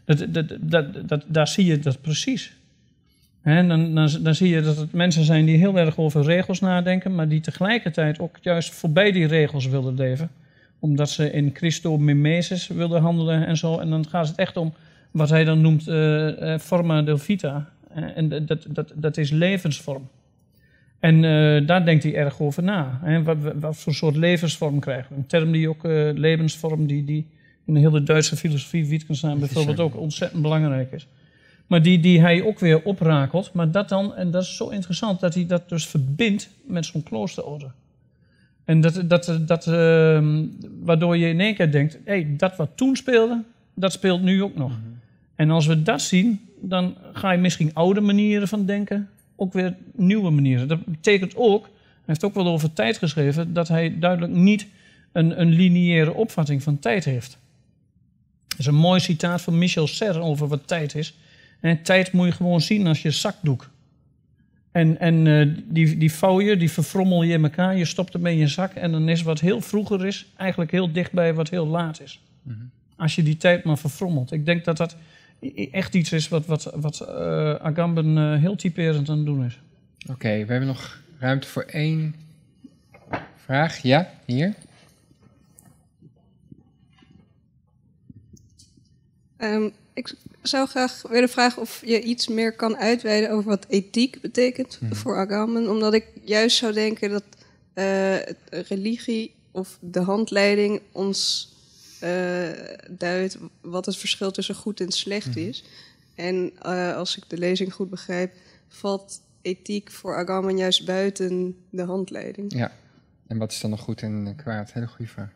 Speaker 3: dat, dat, dat, dat, daar zie je dat precies. Hè, dan, dan, dan zie je dat het mensen zijn die heel erg over regels nadenken, maar die tegelijkertijd ook juist voorbij die regels wilden leven omdat ze in Christo mimesis wilden handelen en zo. En dan gaat het echt om wat hij dan noemt eh, eh, forma del vita. Eh, en dat, dat, dat is levensvorm. En eh, daar denkt hij erg over na. Hè? Wat, wat, voor soort levensvorm krijgen we? Een term die ook, eh, levensvorm, die, die in de hele Duitse filosofie, Wittgenstein bijvoorbeeld, ook ontzettend belangrijk is. Maar die, die hij ook weer oprakelt. Maar dat dan, en dat is zo interessant, dat hij dat dus verbindt met zo'n kloosterorde. En dat, dat, dat, ehm, waardoor je in één keer denkt, hey, dat wat toen speelde, dat speelt nu ook nog. Mhm. En als we dat zien, dan ga je misschien oude manieren van denken ook weer nieuwe manieren. Dat betekent ook, hij heeft ook wel over tijd geschreven, dat hij duidelijk niet een, een lineaire opvatting van tijd heeft. Dat is een mooi citaat van Michel Serre over wat tijd is. En tijd moet je gewoon zien als je zakdoek. En, en eh, die, die vouw je, die verfrommel je in elkaar, je stopt hem in je zak en dan is wat heel vroeger is eigenlijk heel dichtbij wat heel laat is. Mhm. Als je die tijd maar verfrommelt. Ik denk dat dat echt iets is wat, wat, wat eh, Agamben eh, heel typerend aan
Speaker 1: het doen is. Oké, we hebben nog ruimte voor één vraag. Ja, hier. Ehm, ik zou graag willen vragen of je iets meer kan uitweiden over wat ethiek betekent mhm. voor Agamben. Omdat ik juist zou denken dat eh, religie of de handleiding ons uh, eh, duidt wat het verschil tussen goed en slecht mhm. is. En eh, als ik de lezing goed begrijp, valt ethiek voor Agamben juist buiten de handleiding. Ja, en wat is dan nog goed en kwaad? Hele goede vraag.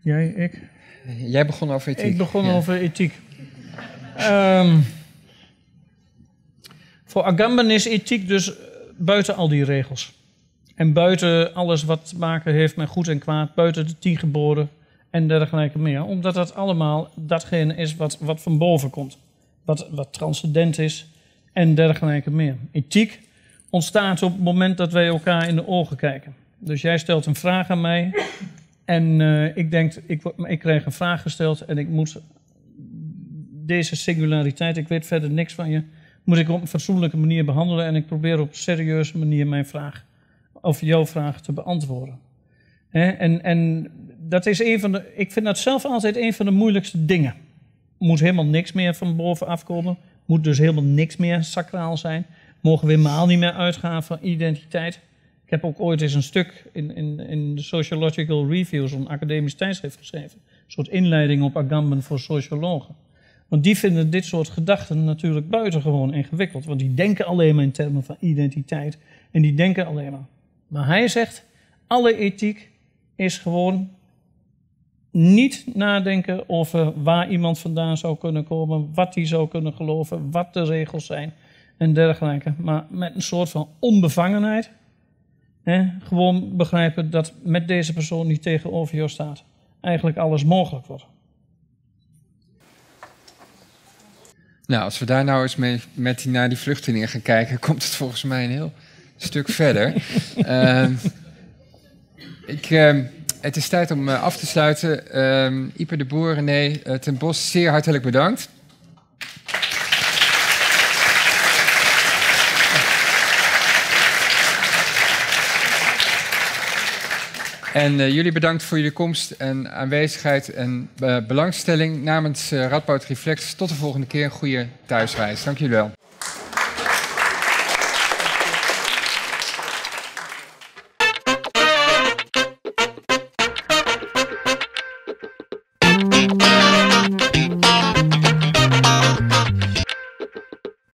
Speaker 1: Jij, ik? Jij begon over ethiek. Ik begon over ethiek. Ehm, voor Agamben
Speaker 3: is ethiek dus buiten al die regels. En buiten alles wat te maken heeft met goed en kwaad, buiten de tien geboden, en dergelijke meer. Omdat dat allemaal datgene is wat, wat van boven komt. Wat, wat transcendent is en dergelijke meer. Ethiek ontstaat op het moment dat wij elkaar in de ogen kijken. Dus jij stelt een vraag aan mij en eh, ik denk, ik, ik krijg een vraag gesteld en ik moet deze singulariteit, ik weet verder niks van je, moet ik op een fatsoenlijke manier behandelen en ik probeer op een serieuze manier mijn vraag of jouw vraag te beantwoorden. En, en dat is een van de, ik vind dat zelf altijd een van de moeilijkste dingen. Moet helemaal niks meer van bovenaf komen. Moet dus helemaal niks meer sacraal zijn. Mogen we helemaal niet meer uitgaan van identiteit. Ik heb ook ooit eens een stuk in, in, in de Sociological Review, zo'n academisch tijdschrift geschreven. Een soort inleiding op agamben voor sociologen. Want die vinden dit soort gedachten natuurlijk buitengewoon ingewikkeld. Want die denken alleen maar in termen van identiteit. En die denken alleen maar. Maar hij zegt, alle ethiek is gewoon niet nadenken over waar iemand vandaan zou kunnen komen, wat hij zou kunnen geloven, wat de regels zijn en dergelijke. Maar met een soort van onbevangenheid. Hè, gewoon begrijpen dat met deze persoon die tegenover jou staat, eigenlijk alles mogelijk wordt.
Speaker 1: Nou, als we daar nou eens mee, met die, naar die vluchtelingen gaan kijken, komt het volgens mij een heel stuk verder. Ehm, ik. Ehm, het is tijd om eh, af te sluiten. Um, de Boer, René eh, ten Bos, zeer hartelijk bedankt. En eh, jullie bedankt voor jullie komst en aanwezigheid en belangstelling. Namens uh, Radboud Reflex tot de volgende keer. Een goede thuisreis. Dank jullie wel.